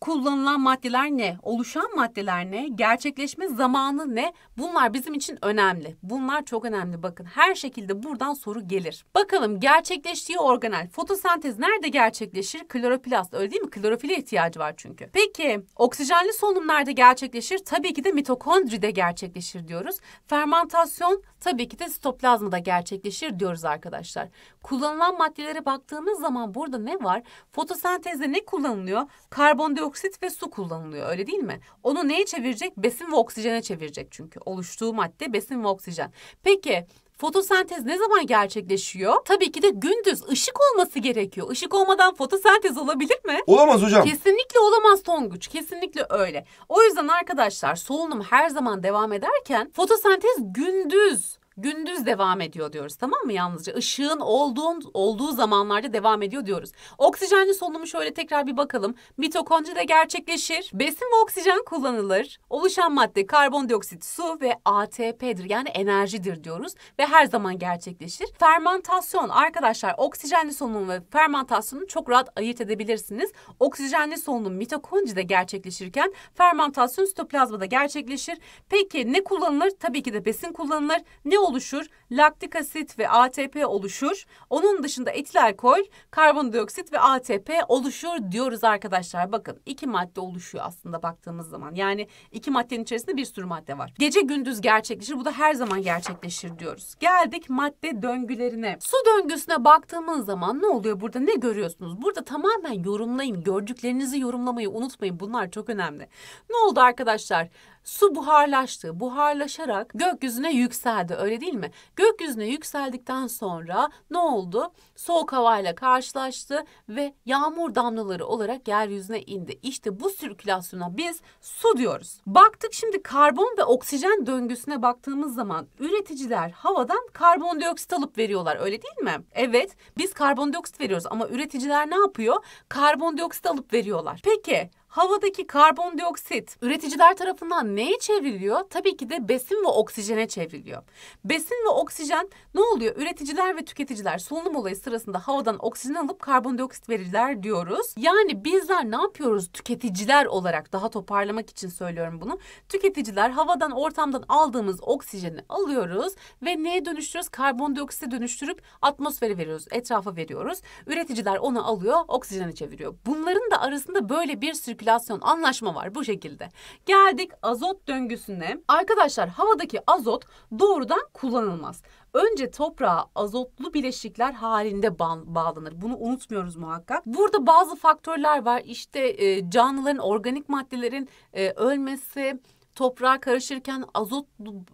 kullanılan maddeler ne, oluşan maddeler ne, gerçekleşme zamanı ne? Bunlar bizim için önemli. Bunlar çok önemli bakın. Her şekilde buradan soru gelir. Bakalım gerçekleştiği organel fotosentez nerede gerçekleşir? Kloroplast öyle değil mi? Klorofile ihtiyacı var çünkü. Peki oksijenli solunum nerede gerçekleşir? Tabii ki de mitokondride gerçekleşir diyoruz. Fermentasyon tabii ki de sitoplazmada gerçekleşir diyoruz arkadaşlar. Kullanılan maddelere baktığımız zaman burada ne var? Fotosentezde ne kullanılıyor? Karbondioksit karbondioksit ve su kullanılıyor öyle değil mi? Onu neye çevirecek? Besin ve oksijene çevirecek çünkü. Oluştuğu madde besin ve oksijen. Peki Fotosentez ne zaman gerçekleşiyor? Tabii ki de gündüz ışık olması gerekiyor. Işık olmadan fotosentez olabilir mi? Olamaz hocam. Kesinlikle olamaz Tonguç. Kesinlikle öyle. O yüzden arkadaşlar solunum her zaman devam ederken fotosentez gündüz gündüz devam ediyor diyoruz tamam mı yalnızca ışığın olduğun olduğu zamanlarda devam ediyor diyoruz. Oksijenli solunumu şöyle tekrar bir bakalım. Mitokondride gerçekleşir. Besin ve oksijen kullanılır. Oluşan madde karbondioksit, su ve ATP'dir yani enerjidir diyoruz ve her zaman gerçekleşir. Fermentasyon arkadaşlar oksijenli solunum ve fermentasyonu çok rahat ayırt edebilirsiniz. Oksijenli solunum mitokondride gerçekleşirken fermentasyon sitoplazmada gerçekleşir. Peki ne kullanılır? Tabii ki de besin kullanılır. Ne oluşur? Laktik asit ve ATP oluşur. Onun dışında etil alkol, karbondioksit ve ATP oluşur diyoruz arkadaşlar. Bakın iki madde oluşuyor aslında baktığımız zaman. Yani iki maddenin içerisinde bir sürü madde var. Gece gündüz gerçekleşir. Bu da her zaman gerçekleşir diyoruz. Geldik madde döngülerine. Su döngüsüne baktığımız zaman ne oluyor burada? Ne görüyorsunuz? Burada tamamen yorumlayın. Gördüklerinizi yorumlamayı unutmayın. Bunlar çok önemli. Ne oldu arkadaşlar? su buharlaştı. Buharlaşarak gökyüzüne yükseldi öyle değil mi? Gökyüzüne yükseldikten sonra ne oldu? Soğuk havayla karşılaştı ve yağmur damlaları olarak yeryüzüne indi. İşte bu sirkülasyona biz su diyoruz. Baktık şimdi karbon ve oksijen döngüsüne baktığımız zaman üreticiler havadan karbondioksit alıp veriyorlar öyle değil mi? Evet biz karbondioksit veriyoruz ama üreticiler ne yapıyor? Karbondioksit alıp veriyorlar. Peki havadaki karbondioksit üreticiler tarafından neye çevriliyor? Tabii ki de besin ve oksijene çevriliyor. Besin ve oksijen ne oluyor? Üreticiler ve tüketiciler solunum olayı sırasında havadan oksijen alıp karbondioksit verirler diyoruz. Yani bizler ne yapıyoruz tüketiciler olarak daha toparlamak için söylüyorum bunu. Tüketiciler havadan ortamdan aldığımız oksijeni alıyoruz ve neye dönüştürüyoruz? Karbondioksite dönüştürüp atmosfere veriyoruz, etrafa veriyoruz. Üreticiler onu alıyor, oksijene çeviriyor. Bunların da arasında böyle bir sürü manipülasyon anlaşma var bu şekilde. Geldik azot döngüsüne. Arkadaşlar havadaki azot doğrudan kullanılmaz. Önce toprağa azotlu bileşikler halinde ba- bağlanır. Bunu unutmuyoruz muhakkak. Burada bazı faktörler var. İşte e, canlıların, organik maddelerin e, ölmesi, toprağa karışırken azot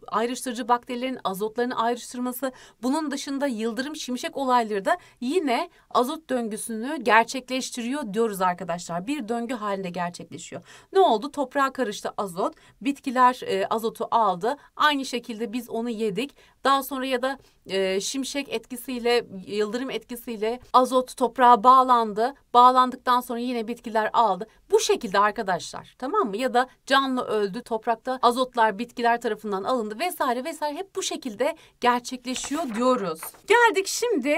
ayrıştırıcı bakterilerin azotlarını ayrıştırması bunun dışında yıldırım şimşek olayları da yine azot döngüsünü gerçekleştiriyor diyoruz arkadaşlar. Bir döngü halinde gerçekleşiyor. Ne oldu? Toprağa karıştı azot. Bitkiler e, azotu aldı. Aynı şekilde biz onu yedik. Daha sonra ya da e, şimşek etkisiyle, yıldırım etkisiyle azot toprağa bağlandı. Bağlandıktan sonra yine bitkiler aldı. Bu şekilde arkadaşlar tamam mı? Ya da canlı öldü, toprakta azotlar bitkiler tarafından alındı vesaire vesaire hep bu şekilde gerçekleşiyor diyoruz. Geldik şimdi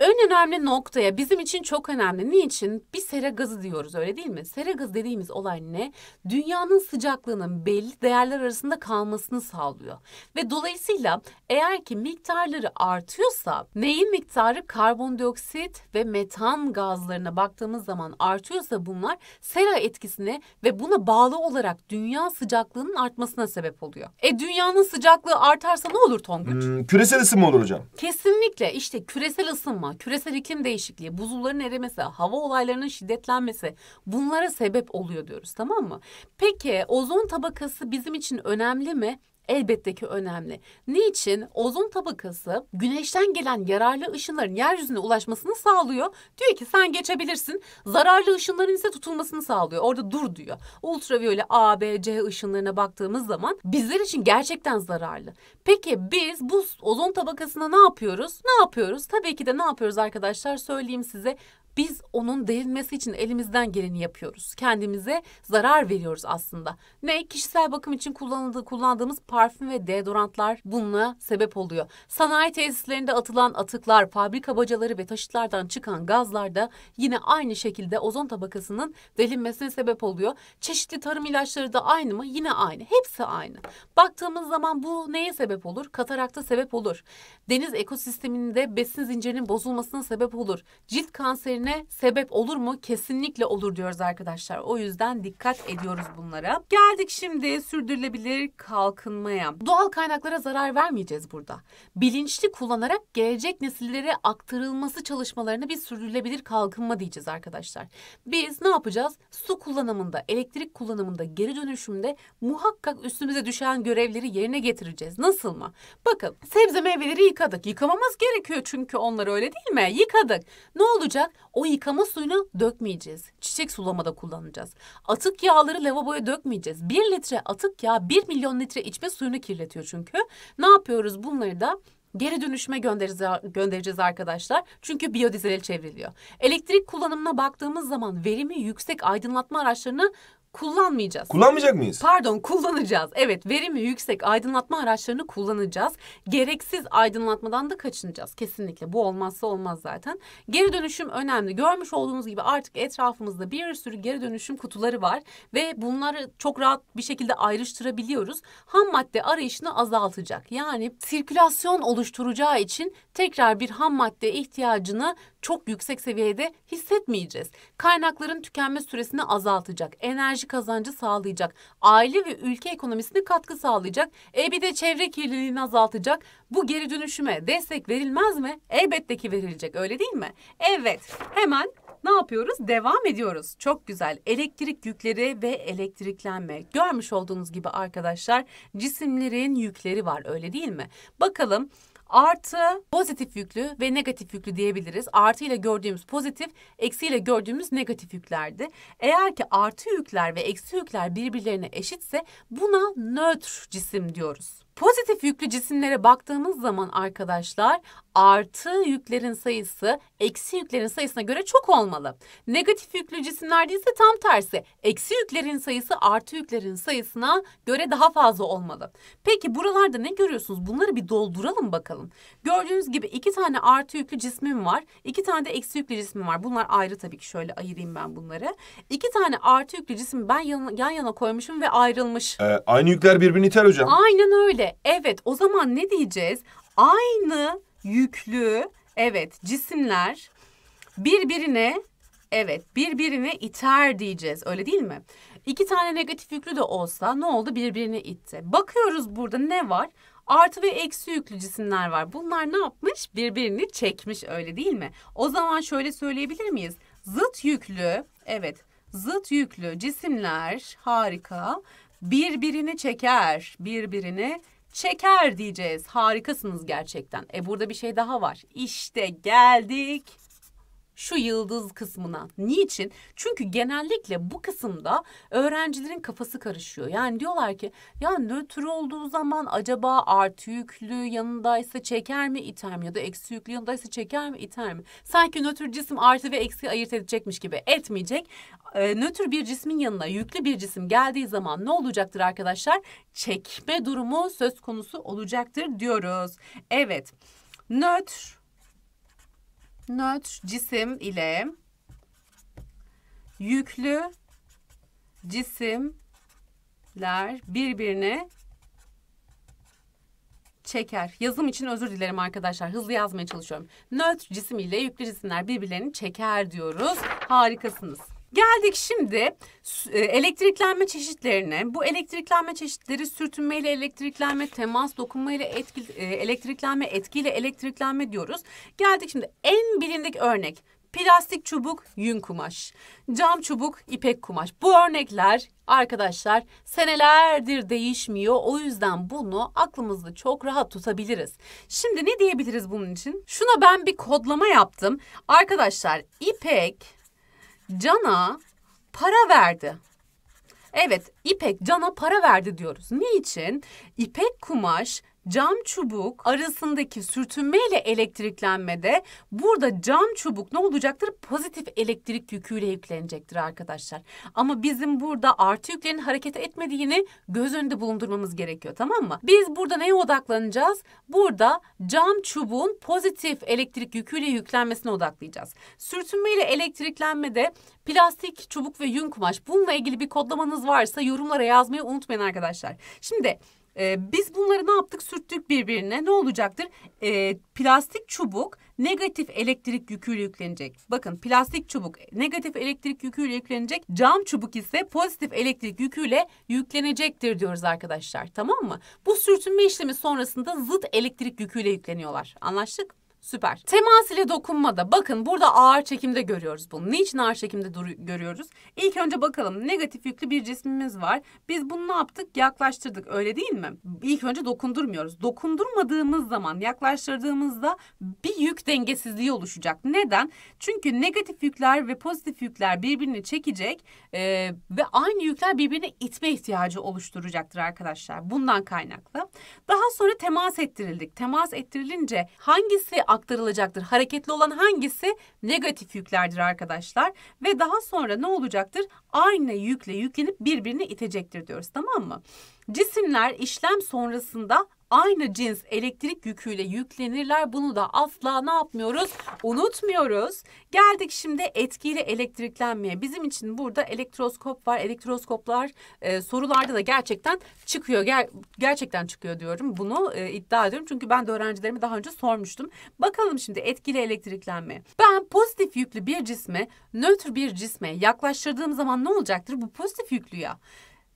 en önemli noktaya. Bizim için çok önemli. Niçin? Bir sera gazı diyoruz öyle değil mi? Sera gazı dediğimiz olay ne? Dünyanın sıcaklığının belli değerler arasında kalmasını sağlıyor. Ve dolayısıyla eğer eğer ki miktarları artıyorsa neyin miktarı karbondioksit ve metan gazlarına baktığımız zaman artıyorsa bunlar sera etkisine ve buna bağlı olarak dünya sıcaklığının artmasına sebep oluyor. E dünyanın sıcaklığı artarsa ne olur Tonguç? Hmm, küresel ısınma olur hocam. Kesinlikle işte küresel ısınma, küresel iklim değişikliği, buzulların erimesi, hava olaylarının şiddetlenmesi bunlara sebep oluyor diyoruz tamam mı? Peki ozon tabakası bizim için önemli mi? elbette ki önemli. Niçin? Ozon tabakası güneşten gelen yararlı ışınların yeryüzüne ulaşmasını sağlıyor. Diyor ki sen geçebilirsin. Zararlı ışınların ise tutulmasını sağlıyor. Orada dur diyor. Ultraviyole A, B, C ışınlarına baktığımız zaman bizler için gerçekten zararlı. Peki biz bu ozon tabakasına ne yapıyoruz? Ne yapıyoruz? Tabii ki de ne yapıyoruz arkadaşlar söyleyeyim size. Biz onun devrilmesi için elimizden geleni yapıyoruz. Kendimize zarar veriyoruz aslında. Ne kişisel bakım için kullanıldığı kullandığımız parfüm ve deodorantlar bununla sebep oluyor. Sanayi tesislerinde atılan atıklar, fabrika bacaları ve taşıtlardan çıkan gazlar da yine aynı şekilde ozon tabakasının delinmesine sebep oluyor. Çeşitli tarım ilaçları da aynı mı? Yine aynı. Hepsi aynı. Baktığımız zaman bu neye sebep olur? Katarakta sebep olur. Deniz ekosisteminde besin zincirinin bozulmasına sebep olur. Cilt kanserini ölümlerine sebep olur mu? Kesinlikle olur diyoruz arkadaşlar. O yüzden dikkat ediyoruz bunlara. Geldik şimdi sürdürülebilir kalkınmaya. Doğal kaynaklara zarar vermeyeceğiz burada. Bilinçli kullanarak gelecek nesillere aktarılması çalışmalarını bir sürdürülebilir kalkınma diyeceğiz arkadaşlar. Biz ne yapacağız? Su kullanımında, elektrik kullanımında, geri dönüşümde muhakkak üstümüze düşen görevleri yerine getireceğiz. Nasıl mı? Bakın sebze meyveleri yıkadık. Yıkamamız gerekiyor çünkü onları öyle değil mi? Yıkadık. Ne olacak? O yıkama suyunu dökmeyeceğiz. Çiçek sulamada kullanacağız. Atık yağları lavaboya dökmeyeceğiz. Bir litre atık yağ bir milyon litre içme suyunu kirletiyor çünkü. Ne yapıyoruz bunları da? Geri dönüşüme göndereceğiz arkadaşlar. Çünkü biyodizele çevriliyor. Elektrik kullanımına baktığımız zaman verimi yüksek aydınlatma araçlarını kullanmayacağız. Kullanmayacak mıyız? Pardon kullanacağız. Evet verimi yüksek aydınlatma araçlarını kullanacağız. Gereksiz aydınlatmadan da kaçınacağız. Kesinlikle bu olmazsa olmaz zaten. Geri dönüşüm önemli. Görmüş olduğunuz gibi artık etrafımızda bir sürü geri dönüşüm kutuları var. Ve bunları çok rahat bir şekilde ayrıştırabiliyoruz. Ham madde arayışını azaltacak. Yani sirkülasyon oluşturacağı için tekrar bir ham madde ihtiyacını çok yüksek seviyede hissetmeyeceğiz. Kaynakların tükenme süresini azaltacak, enerji kazancı sağlayacak, aile ve ülke ekonomisine katkı sağlayacak, e bir de çevre kirliliğini azaltacak. Bu geri dönüşüme destek verilmez mi? Elbette ki verilecek öyle değil mi? Evet hemen ne yapıyoruz? Devam ediyoruz. Çok güzel. Elektrik yükleri ve elektriklenme. Görmüş olduğunuz gibi arkadaşlar cisimlerin yükleri var öyle değil mi? Bakalım Artı pozitif yüklü ve negatif yüklü diyebiliriz. Artı ile gördüğümüz pozitif, eksi ile gördüğümüz negatif yüklerdi. Eğer ki artı yükler ve eksi yükler birbirlerine eşitse buna nötr cisim diyoruz. Pozitif yüklü cisimlere baktığımız zaman arkadaşlar artı yüklerin sayısı eksi yüklerin sayısına göre çok olmalı. Negatif yüklü cisimlerde ise tam tersi. Eksi yüklerin sayısı artı yüklerin sayısına göre daha fazla olmalı. Peki buralarda ne görüyorsunuz? Bunları bir dolduralım bakalım. Gördüğünüz gibi iki tane artı yüklü cismim var. iki tane de eksi yüklü cismim var. Bunlar ayrı tabii ki şöyle ayırayım ben bunları. İki tane artı yüklü cisim ben yan, yan yana koymuşum ve ayrılmış. Ee, aynı yükler birbirini iter hocam. Aynen öyle de evet o zaman ne diyeceğiz? Aynı yüklü evet cisimler birbirine evet birbirine iter diyeceğiz öyle değil mi? İki tane negatif yüklü de olsa ne oldu Birbirini itti. Bakıyoruz burada ne var? Artı ve eksi yüklü cisimler var. Bunlar ne yapmış? Birbirini çekmiş öyle değil mi? O zaman şöyle söyleyebilir miyiz? Zıt yüklü evet zıt yüklü cisimler harika birbirini çeker, birbirini çeker diyeceğiz. Harikasınız gerçekten. E burada bir şey daha var. İşte geldik şu yıldız kısmına. Niçin? Çünkü genellikle bu kısımda öğrencilerin kafası karışıyor. Yani diyorlar ki ya nötr olduğu zaman acaba artı yüklü yanındaysa çeker mi iter mi? Ya da eksi yüklü yanındaysa çeker mi iter mi? Sanki nötr cisim artı ve eksi ayırt edecekmiş gibi etmeyecek. E, nötr bir cismin yanına yüklü bir cisim geldiği zaman ne olacaktır arkadaşlar? Çekme durumu söz konusu olacaktır diyoruz. Evet nötr nötr cisim ile yüklü cisimler birbirine çeker. Yazım için özür dilerim arkadaşlar. Hızlı yazmaya çalışıyorum. Nötr cisim ile yüklü cisimler birbirlerini çeker diyoruz. Harikasınız. Geldik şimdi e, elektriklenme çeşitlerine. Bu elektriklenme çeşitleri sürtünme ile elektriklenme, temas, dokunma ile etki, e, elektriklenme, etkiyle elektriklenme diyoruz. Geldik şimdi en bilindik örnek. Plastik çubuk, yün kumaş. Cam çubuk, ipek kumaş. Bu örnekler arkadaşlar senelerdir değişmiyor. O yüzden bunu aklımızda çok rahat tutabiliriz. Şimdi ne diyebiliriz bunun için? Şuna ben bir kodlama yaptım. Arkadaşlar ipek Can'a para verdi. Evet, İpek Can'a para verdi diyoruz. Niçin? İpek kumaş cam çubuk arasındaki sürtünme ile elektriklenmede burada cam çubuk ne olacaktır? Pozitif elektrik yüküyle yüklenecektir arkadaşlar. Ama bizim burada artı yüklerin hareket etmediğini göz önünde bulundurmamız gerekiyor tamam mı? Biz burada neye odaklanacağız? Burada cam çubuğun pozitif elektrik yüküyle yüklenmesine odaklayacağız. Sürtünme ile elektriklenmede plastik çubuk ve yün kumaş bununla ilgili bir kodlamanız varsa yorumlara yazmayı unutmayın arkadaşlar. Şimdi e, biz bunları ne yaptık? Sürttük birbirine. Ne olacaktır? E, plastik çubuk negatif elektrik yüküyle yüklenecek. Bakın plastik çubuk negatif elektrik yüküyle yüklenecek. Cam çubuk ise pozitif elektrik yüküyle yüklenecektir diyoruz arkadaşlar. Tamam mı? Bu sürtünme işlemi sonrasında zıt elektrik yüküyle yükleniyorlar. Anlaştık? Süper. Temas ile dokunmada bakın burada ağır çekimde görüyoruz bunu. Niçin ağır çekimde görüyoruz? İlk önce bakalım negatif yüklü bir cismimiz var. Biz bunu ne yaptık? Yaklaştırdık öyle değil mi? İlk önce dokundurmuyoruz. Dokundurmadığımız zaman yaklaştırdığımızda bir yük dengesizliği oluşacak. Neden? Çünkü negatif yükler ve pozitif yükler birbirini çekecek e, ve aynı yükler birbirine itme ihtiyacı oluşturacaktır arkadaşlar. Bundan kaynaklı. Daha sonra temas ettirildik. Temas ettirilince hangisi aktarılacaktır. Hareketli olan hangisi? Negatif yüklerdir arkadaşlar. Ve daha sonra ne olacaktır? Aynı yükle yüklenip birbirini itecektir diyoruz tamam mı? Cisimler işlem sonrasında aynı cins elektrik yüküyle yüklenirler. Bunu da asla ne yapmıyoruz? Unutmuyoruz. Geldik şimdi etkiyle elektriklenmeye. Bizim için burada elektroskop var. Elektroskoplar e, sorularda da gerçekten çıkıyor. Ger gerçekten çıkıyor diyorum. Bunu e, iddia ediyorum. Çünkü ben de öğrencilerime daha önce sormuştum. Bakalım şimdi etkili elektriklenmeye. Ben pozitif yüklü bir cisme nötr bir cisme yaklaştırdığım zaman ne olacaktır? Bu pozitif yüklü ya.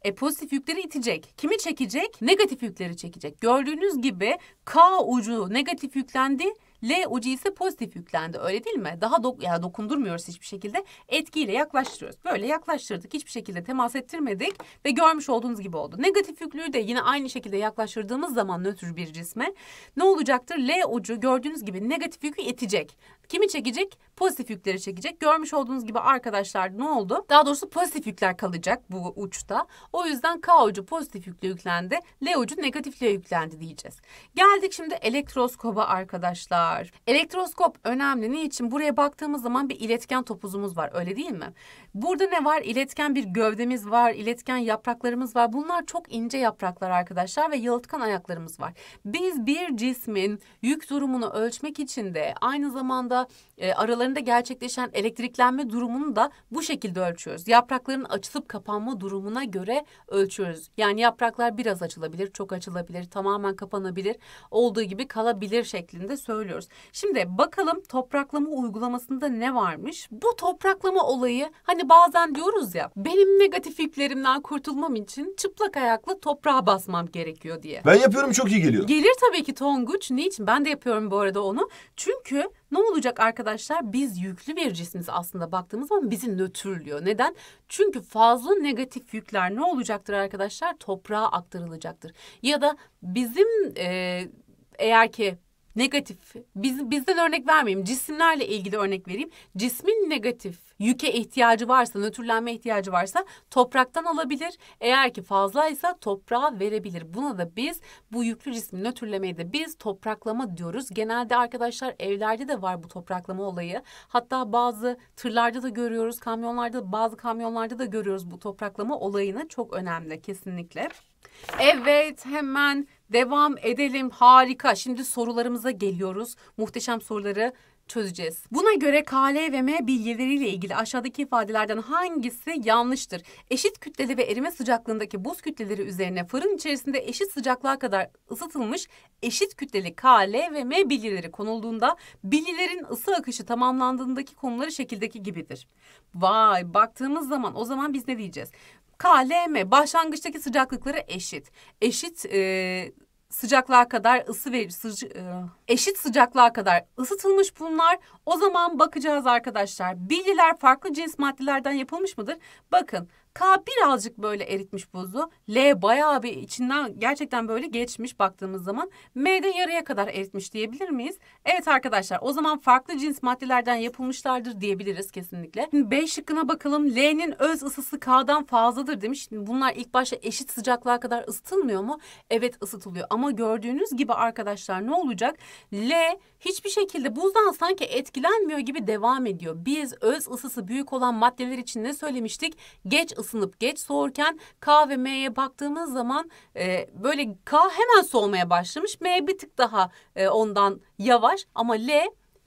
E pozitif yükleri itecek. Kimi çekecek? Negatif yükleri çekecek. Gördüğünüz gibi K ucu negatif yüklendi. L ucu ise pozitif yüklendi öyle değil mi? Daha do yani dokundurmuyoruz hiçbir şekilde. Etkiyle yaklaştırıyoruz. Böyle yaklaştırdık. Hiçbir şekilde temas ettirmedik ve görmüş olduğunuz gibi oldu. Negatif yüklüğü de yine aynı şekilde yaklaştırdığımız zaman nötr bir cisme ne olacaktır? L ucu gördüğünüz gibi negatif yükü itecek. Kimi çekecek? Pozitif yükleri çekecek. Görmüş olduğunuz gibi arkadaşlar ne oldu? Daha doğrusu pozitif yükler kalacak bu uçta. O yüzden K ucu pozitif yükle yüklendi. L ucu negatifle yüklendi diyeceğiz. Geldik şimdi elektroskoba arkadaşlar. Elektroskop önemli. Niçin? Buraya baktığımız zaman bir iletken topuzumuz var. Öyle değil mi? Burada ne var? İletken bir gövdemiz var. İletken yapraklarımız var. Bunlar çok ince yapraklar arkadaşlar ve yalıtkan ayaklarımız var. Biz bir cismin yük durumunu ölçmek için de aynı zamanda da e, aralarında gerçekleşen elektriklenme durumunu da bu şekilde ölçüyoruz. Yaprakların açılıp kapanma durumuna göre ölçüyoruz. Yani yapraklar biraz açılabilir, çok açılabilir, tamamen kapanabilir, olduğu gibi kalabilir şeklinde söylüyoruz. Şimdi bakalım topraklama uygulamasında ne varmış? Bu topraklama olayı hani bazen diyoruz ya benim negatif yüklerimden kurtulmam için çıplak ayakla toprağa basmam gerekiyor diye. Ben yapıyorum çok iyi geliyor. Gelir tabii ki Tonguç. Niçin? Ben de yapıyorum bu arada onu. Çünkü ne olacak arkadaşlar? Biz yüklü bir cismiz aslında baktığımız zaman bizi nötrlüyor. Neden? Çünkü fazla negatif yükler ne olacaktır arkadaşlar? Toprağa aktarılacaktır. Ya da bizim e, eğer ki negatif. Biz, bizden örnek vermeyeyim. Cisimlerle ilgili örnek vereyim. Cismin negatif yüke ihtiyacı varsa, nötrlenme ihtiyacı varsa topraktan alabilir. Eğer ki fazlaysa toprağa verebilir. Buna da biz bu yüklü cismi nötrlemeyi de biz topraklama diyoruz. Genelde arkadaşlar evlerde de var bu topraklama olayı. Hatta bazı tırlarda da görüyoruz, kamyonlarda bazı kamyonlarda da görüyoruz bu topraklama olayını. Çok önemli kesinlikle. Evet hemen Devam edelim. Harika. Şimdi sorularımıza geliyoruz. Muhteşem soruları çözeceğiz. Buna göre KL ve M bilgileriyle ilgili aşağıdaki ifadelerden hangisi yanlıştır? Eşit kütleli ve erime sıcaklığındaki buz kütleleri üzerine fırın içerisinde eşit sıcaklığa kadar ısıtılmış eşit kütleli KL ve M bilgileri konulduğunda bilgilerin ısı akışı tamamlandığındaki konuları şekildeki gibidir. Vay baktığımız zaman o zaman biz ne diyeceğiz? KLM başlangıçtaki sıcaklıkları eşit. Eşit e, sıcaklığa kadar ısı verici sıca, e, eşit sıcaklığa kadar ısıtılmış bunlar. O zaman bakacağız arkadaşlar. Bilgiler farklı cins maddelerden yapılmış mıdır? Bakın K birazcık böyle eritmiş buzlu, L bayağı bir içinden gerçekten böyle geçmiş baktığımız zaman. M'de yarıya kadar eritmiş diyebilir miyiz? Evet arkadaşlar o zaman farklı cins maddelerden yapılmışlardır diyebiliriz kesinlikle. Şimdi B şıkkına bakalım. L'nin öz ısısı K'dan fazladır demiş. Şimdi bunlar ilk başta eşit sıcaklığa kadar ısıtılmıyor mu? Evet ısıtılıyor. Ama gördüğünüz gibi arkadaşlar ne olacak? L hiçbir şekilde buzdan sanki etkilenmiyor gibi devam ediyor. Biz öz ısısı büyük olan maddeler için ne söylemiştik? Geç ısı ısınıp geç soğurken K ve M'ye baktığımız zaman e, böyle K hemen soğumaya başlamış. M bir tık daha e, ondan yavaş ama L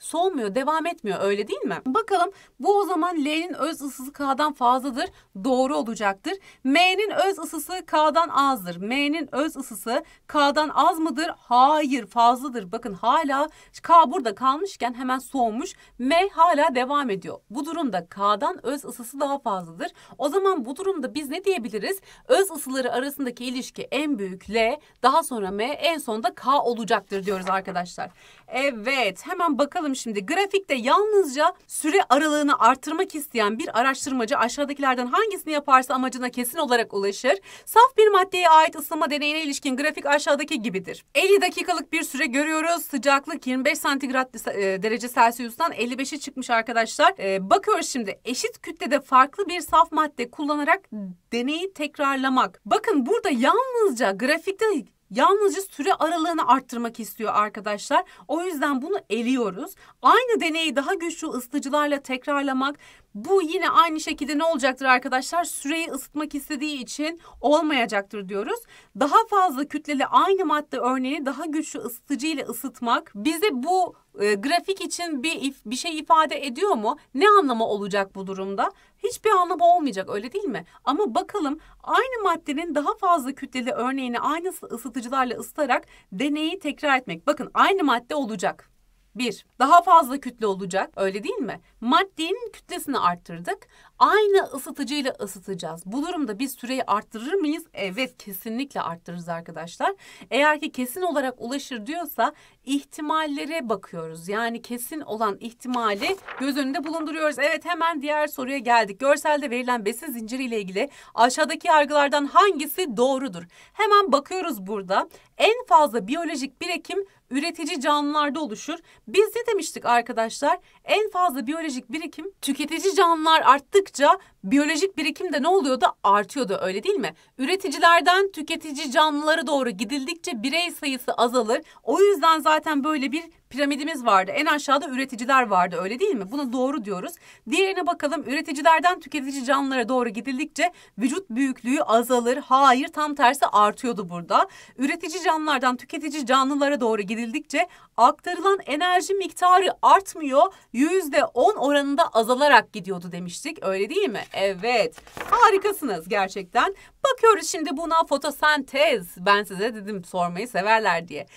Soğumuyor, devam etmiyor öyle değil mi? Bakalım bu o zaman L'nin öz ısısı K'dan fazladır. Doğru olacaktır. M'nin öz ısısı K'dan azdır. M'nin öz ısısı K'dan az mıdır? Hayır fazladır. Bakın hala K burada kalmışken hemen soğumuş. M hala devam ediyor. Bu durumda K'dan öz ısısı daha fazladır. O zaman bu durumda biz ne diyebiliriz? Öz ısıları arasındaki ilişki en büyük L, daha sonra M, en sonunda K olacaktır diyoruz arkadaşlar. Evet hemen bakalım bakalım şimdi. Grafikte yalnızca süre aralığını artırmak isteyen bir araştırmacı aşağıdakilerden hangisini yaparsa amacına kesin olarak ulaşır. Saf bir maddeye ait ısınma deneyine ilişkin grafik aşağıdaki gibidir. 50 dakikalık bir süre görüyoruz. Sıcaklık 25 santigrat e, derece Celsius'tan 55'e çıkmış arkadaşlar. E, bakıyoruz şimdi eşit kütlede farklı bir saf madde kullanarak deneyi tekrarlamak. Bakın burada yalnızca grafikte Yalnızca süre aralığını arttırmak istiyor arkadaşlar. O yüzden bunu eliyoruz. Aynı deneyi daha güçlü ısıtıcılarla tekrarlamak bu yine aynı şekilde ne olacaktır arkadaşlar? Süreyi ısıtmak istediği için olmayacaktır diyoruz. Daha fazla kütleli aynı madde örneği daha güçlü ısıtıcı ile ısıtmak bize bu e, grafik için bir bir şey ifade ediyor mu? Ne anlama olacak bu durumda? hiçbir anlamı olmayacak öyle değil mi? Ama bakalım aynı maddenin daha fazla kütleli örneğini aynı ısıtıcılarla ısıtarak deneyi tekrar etmek. Bakın aynı madde olacak 1. Daha fazla kütle olacak öyle değil mi? Maddenin kütlesini arttırdık. Aynı ısıtıcıyla ısıtacağız. Bu durumda biz süreyi arttırır mıyız? Evet kesinlikle arttırırız arkadaşlar. Eğer ki kesin olarak ulaşır diyorsa ihtimallere bakıyoruz. Yani kesin olan ihtimali göz önünde bulunduruyoruz. Evet hemen diğer soruya geldik. Görselde verilen besin zinciri ile ilgili aşağıdaki yargılardan hangisi doğrudur? Hemen bakıyoruz burada. En fazla biyolojik birikim üretici canlılarda oluşur. Biz ne demiştik arkadaşlar? en fazla biyolojik birikim tüketici canlılar arttıkça biyolojik birikim de ne oluyordu? Artıyordu öyle değil mi? Üreticilerden tüketici canlılara doğru gidildikçe birey sayısı azalır. O yüzden zaten böyle bir piramidimiz vardı. En aşağıda üreticiler vardı öyle değil mi? Bunu doğru diyoruz. Diğerine bakalım üreticilerden tüketici canlılara doğru gidildikçe vücut büyüklüğü azalır. Hayır tam tersi artıyordu burada. Üretici canlılardan tüketici canlılara doğru gidildikçe aktarılan enerji miktarı artmıyor %10 oranında azalarak gidiyordu demiştik. Öyle değil mi? Evet. Harikasınız gerçekten. Bakıyoruz şimdi buna fotosentez. Ben size dedim sormayı severler diye.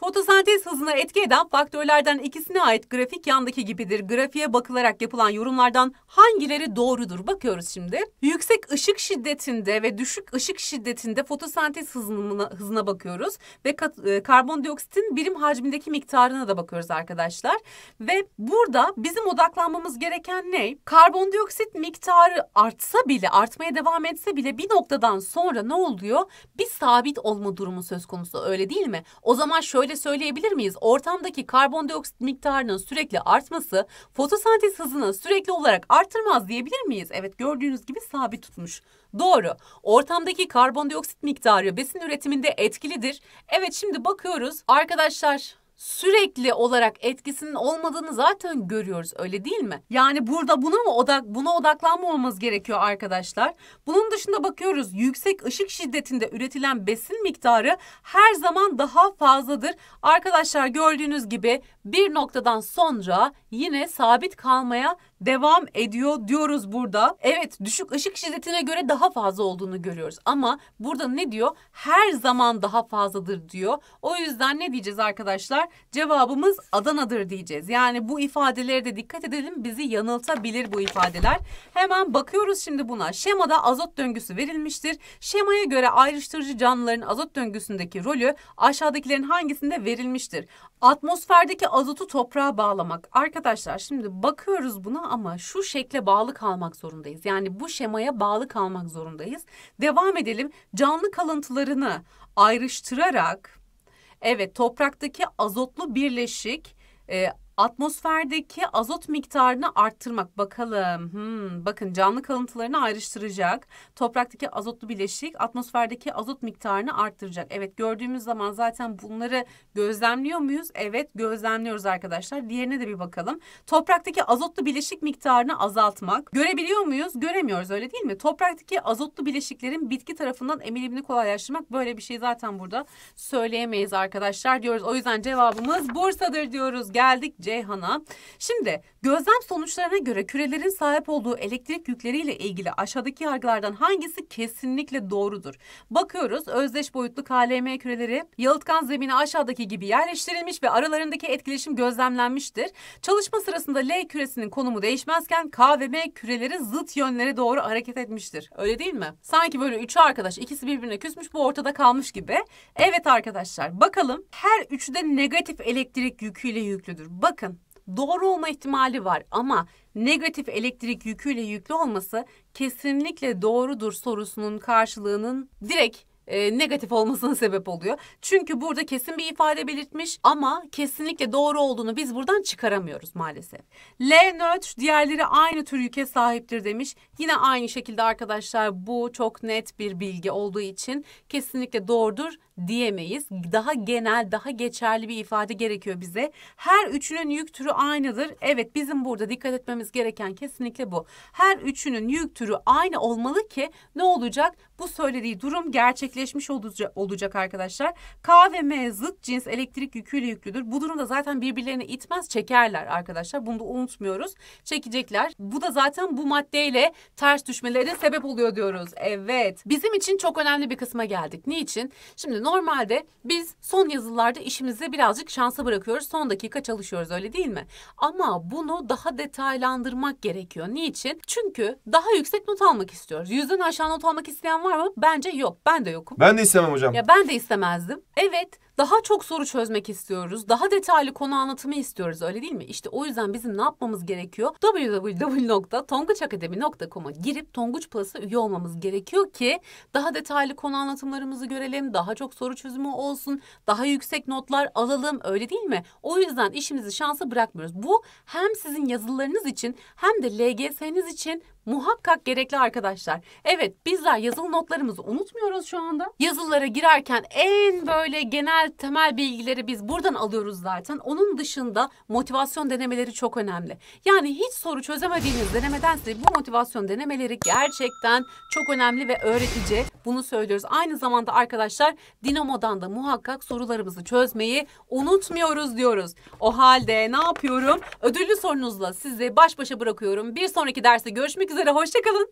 Fotosentez hızına etki eden faktörlerden ikisine ait grafik yandaki gibidir. Grafiğe bakılarak yapılan yorumlardan hangileri doğrudur bakıyoruz şimdi. Yüksek ışık şiddetinde ve düşük ışık şiddetinde fotosentez hızına, hızına bakıyoruz ve kat, e, karbondioksitin birim hacmindeki miktarına da bakıyoruz arkadaşlar. Ve burada bizim odaklanmamız gereken ne? Karbondioksit miktarı artsa bile, artmaya devam etse bile bir noktadan sonra ne oluyor? Bir sabit olma durumu söz konusu öyle değil mi? O zaman şöyle şöyle söyleyebilir miyiz? Ortamdaki karbondioksit miktarının sürekli artması fotosentez hızını sürekli olarak artırmaz diyebilir miyiz? Evet gördüğünüz gibi sabit tutmuş. Doğru. Ortamdaki karbondioksit miktarı besin üretiminde etkilidir. Evet şimdi bakıyoruz. Arkadaşlar sürekli olarak etkisinin olmadığını zaten görüyoruz öyle değil mi? Yani burada buna mı odak buna odaklanmamamız gerekiyor arkadaşlar. Bunun dışında bakıyoruz yüksek ışık şiddetinde üretilen besin miktarı her zaman daha fazladır. Arkadaşlar gördüğünüz gibi bir noktadan sonra yine sabit kalmaya devam ediyor diyoruz burada. Evet düşük ışık şiddetine göre daha fazla olduğunu görüyoruz. Ama burada ne diyor? Her zaman daha fazladır diyor. O yüzden ne diyeceğiz arkadaşlar? Cevabımız Adana'dır diyeceğiz. Yani bu ifadelere de dikkat edelim. Bizi yanıltabilir bu ifadeler. Hemen bakıyoruz şimdi buna. Şemada azot döngüsü verilmiştir. Şemaya göre ayrıştırıcı canlıların azot döngüsündeki rolü aşağıdakilerin hangisinde verilmiştir? Atmosferdeki azotu toprağa bağlamak. Arkadaşlar şimdi bakıyoruz buna ama şu şekle bağlı kalmak zorundayız. Yani bu şemaya bağlı kalmak zorundayız. Devam edelim. Canlı kalıntılarını ayrıştırarak evet topraktaki azotlu birleşik e, atmosferdeki azot miktarını arttırmak bakalım. Hmm, bakın canlı kalıntılarını ayrıştıracak. Topraktaki azotlu bileşik atmosferdeki azot miktarını arttıracak. Evet gördüğümüz zaman zaten bunları gözlemliyor muyuz? Evet gözlemliyoruz arkadaşlar. Diğerine de bir bakalım. Topraktaki azotlu bileşik miktarını azaltmak. Görebiliyor muyuz? Göremiyoruz öyle değil mi? Topraktaki azotlu bileşiklerin bitki tarafından emilimini kolaylaştırmak böyle bir şey zaten burada söyleyemeyiz arkadaşlar diyoruz. O yüzden cevabımız Bursa'dır diyoruz. Geldik Ceyhan'a. Şimdi gözlem sonuçlarına göre kürelerin sahip olduğu elektrik yükleriyle ilgili aşağıdaki yargılardan hangisi kesinlikle doğrudur? Bakıyoruz özdeş boyutlu KLM küreleri yalıtkan zemine aşağıdaki gibi yerleştirilmiş ve aralarındaki etkileşim gözlemlenmiştir. Çalışma sırasında L küresinin konumu değişmezken K ve M küreleri zıt yönlere doğru hareket etmiştir. Öyle değil mi? Sanki böyle üçü arkadaş ikisi birbirine küsmüş bu ortada kalmış gibi. Evet arkadaşlar bakalım her üçü de negatif elektrik yüküyle yüklüdür. Bak Bakın doğru olma ihtimali var ama negatif elektrik yüküyle yüklü olması kesinlikle doğrudur sorusunun karşılığının direkt e, negatif olmasına sebep oluyor. Çünkü burada kesin bir ifade belirtmiş ama kesinlikle doğru olduğunu biz buradan çıkaramıyoruz maalesef. L nötr diğerleri aynı tür yüke sahiptir demiş. Yine aynı şekilde arkadaşlar bu çok net bir bilgi olduğu için kesinlikle doğrudur diyemeyiz. Daha genel, daha geçerli bir ifade gerekiyor bize. Her üçünün yük türü aynıdır. Evet bizim burada dikkat etmemiz gereken kesinlikle bu. Her üçünün yük türü aynı olmalı ki ne olacak? Bu söylediği durum gerçekleşmiş olacak, olacak arkadaşlar. K ve M zıt cins elektrik yüküyle yüklüdür. Bu durumda zaten birbirlerini itmez çekerler arkadaşlar. Bunu da unutmuyoruz. Çekecekler. Bu da zaten bu maddeyle ters düşmelerine sebep oluyor diyoruz. Evet. Bizim için çok önemli bir kısma geldik. Niçin? Şimdi normalde biz son yazılarda işimizi birazcık şansa bırakıyoruz. Son dakika çalışıyoruz öyle değil mi? Ama bunu daha detaylandırmak gerekiyor. Niçin? Çünkü daha yüksek not almak istiyoruz. Yüzden aşağı not almak isteyen var mı? Bence yok. Ben de yokum. Ben de istemem hocam. Ya ben de istemezdim. Evet daha çok soru çözmek istiyoruz. Daha detaylı konu anlatımı istiyoruz öyle değil mi? İşte o yüzden bizim ne yapmamız gerekiyor? www.tonguçakademi.com'a girip Tonguç Plus'a üye olmamız gerekiyor ki daha detaylı konu anlatımlarımızı görelim. Daha çok soru çözümü olsun. Daha yüksek notlar alalım öyle değil mi? O yüzden işimizi şansa bırakmıyoruz. Bu hem sizin yazılarınız için hem de LGS'niz için Muhakkak gerekli arkadaşlar. Evet bizler yazılı notlarımızı unutmuyoruz şu anda. Yazılara girerken en böyle genel temel bilgileri biz buradan alıyoruz zaten. Onun dışında motivasyon denemeleri çok önemli. Yani hiç soru çözemediğiniz denemeden size bu motivasyon denemeleri gerçekten çok önemli ve öğretici. Bunu söylüyoruz. Aynı zamanda arkadaşlar Dinamo'dan da muhakkak sorularımızı çözmeyi unutmuyoruz diyoruz. O halde ne yapıyorum? Ödüllü sorunuzla sizi baş başa bırakıyorum. Bir sonraki derste görüşmek üzere üzere. Hoşçakalın.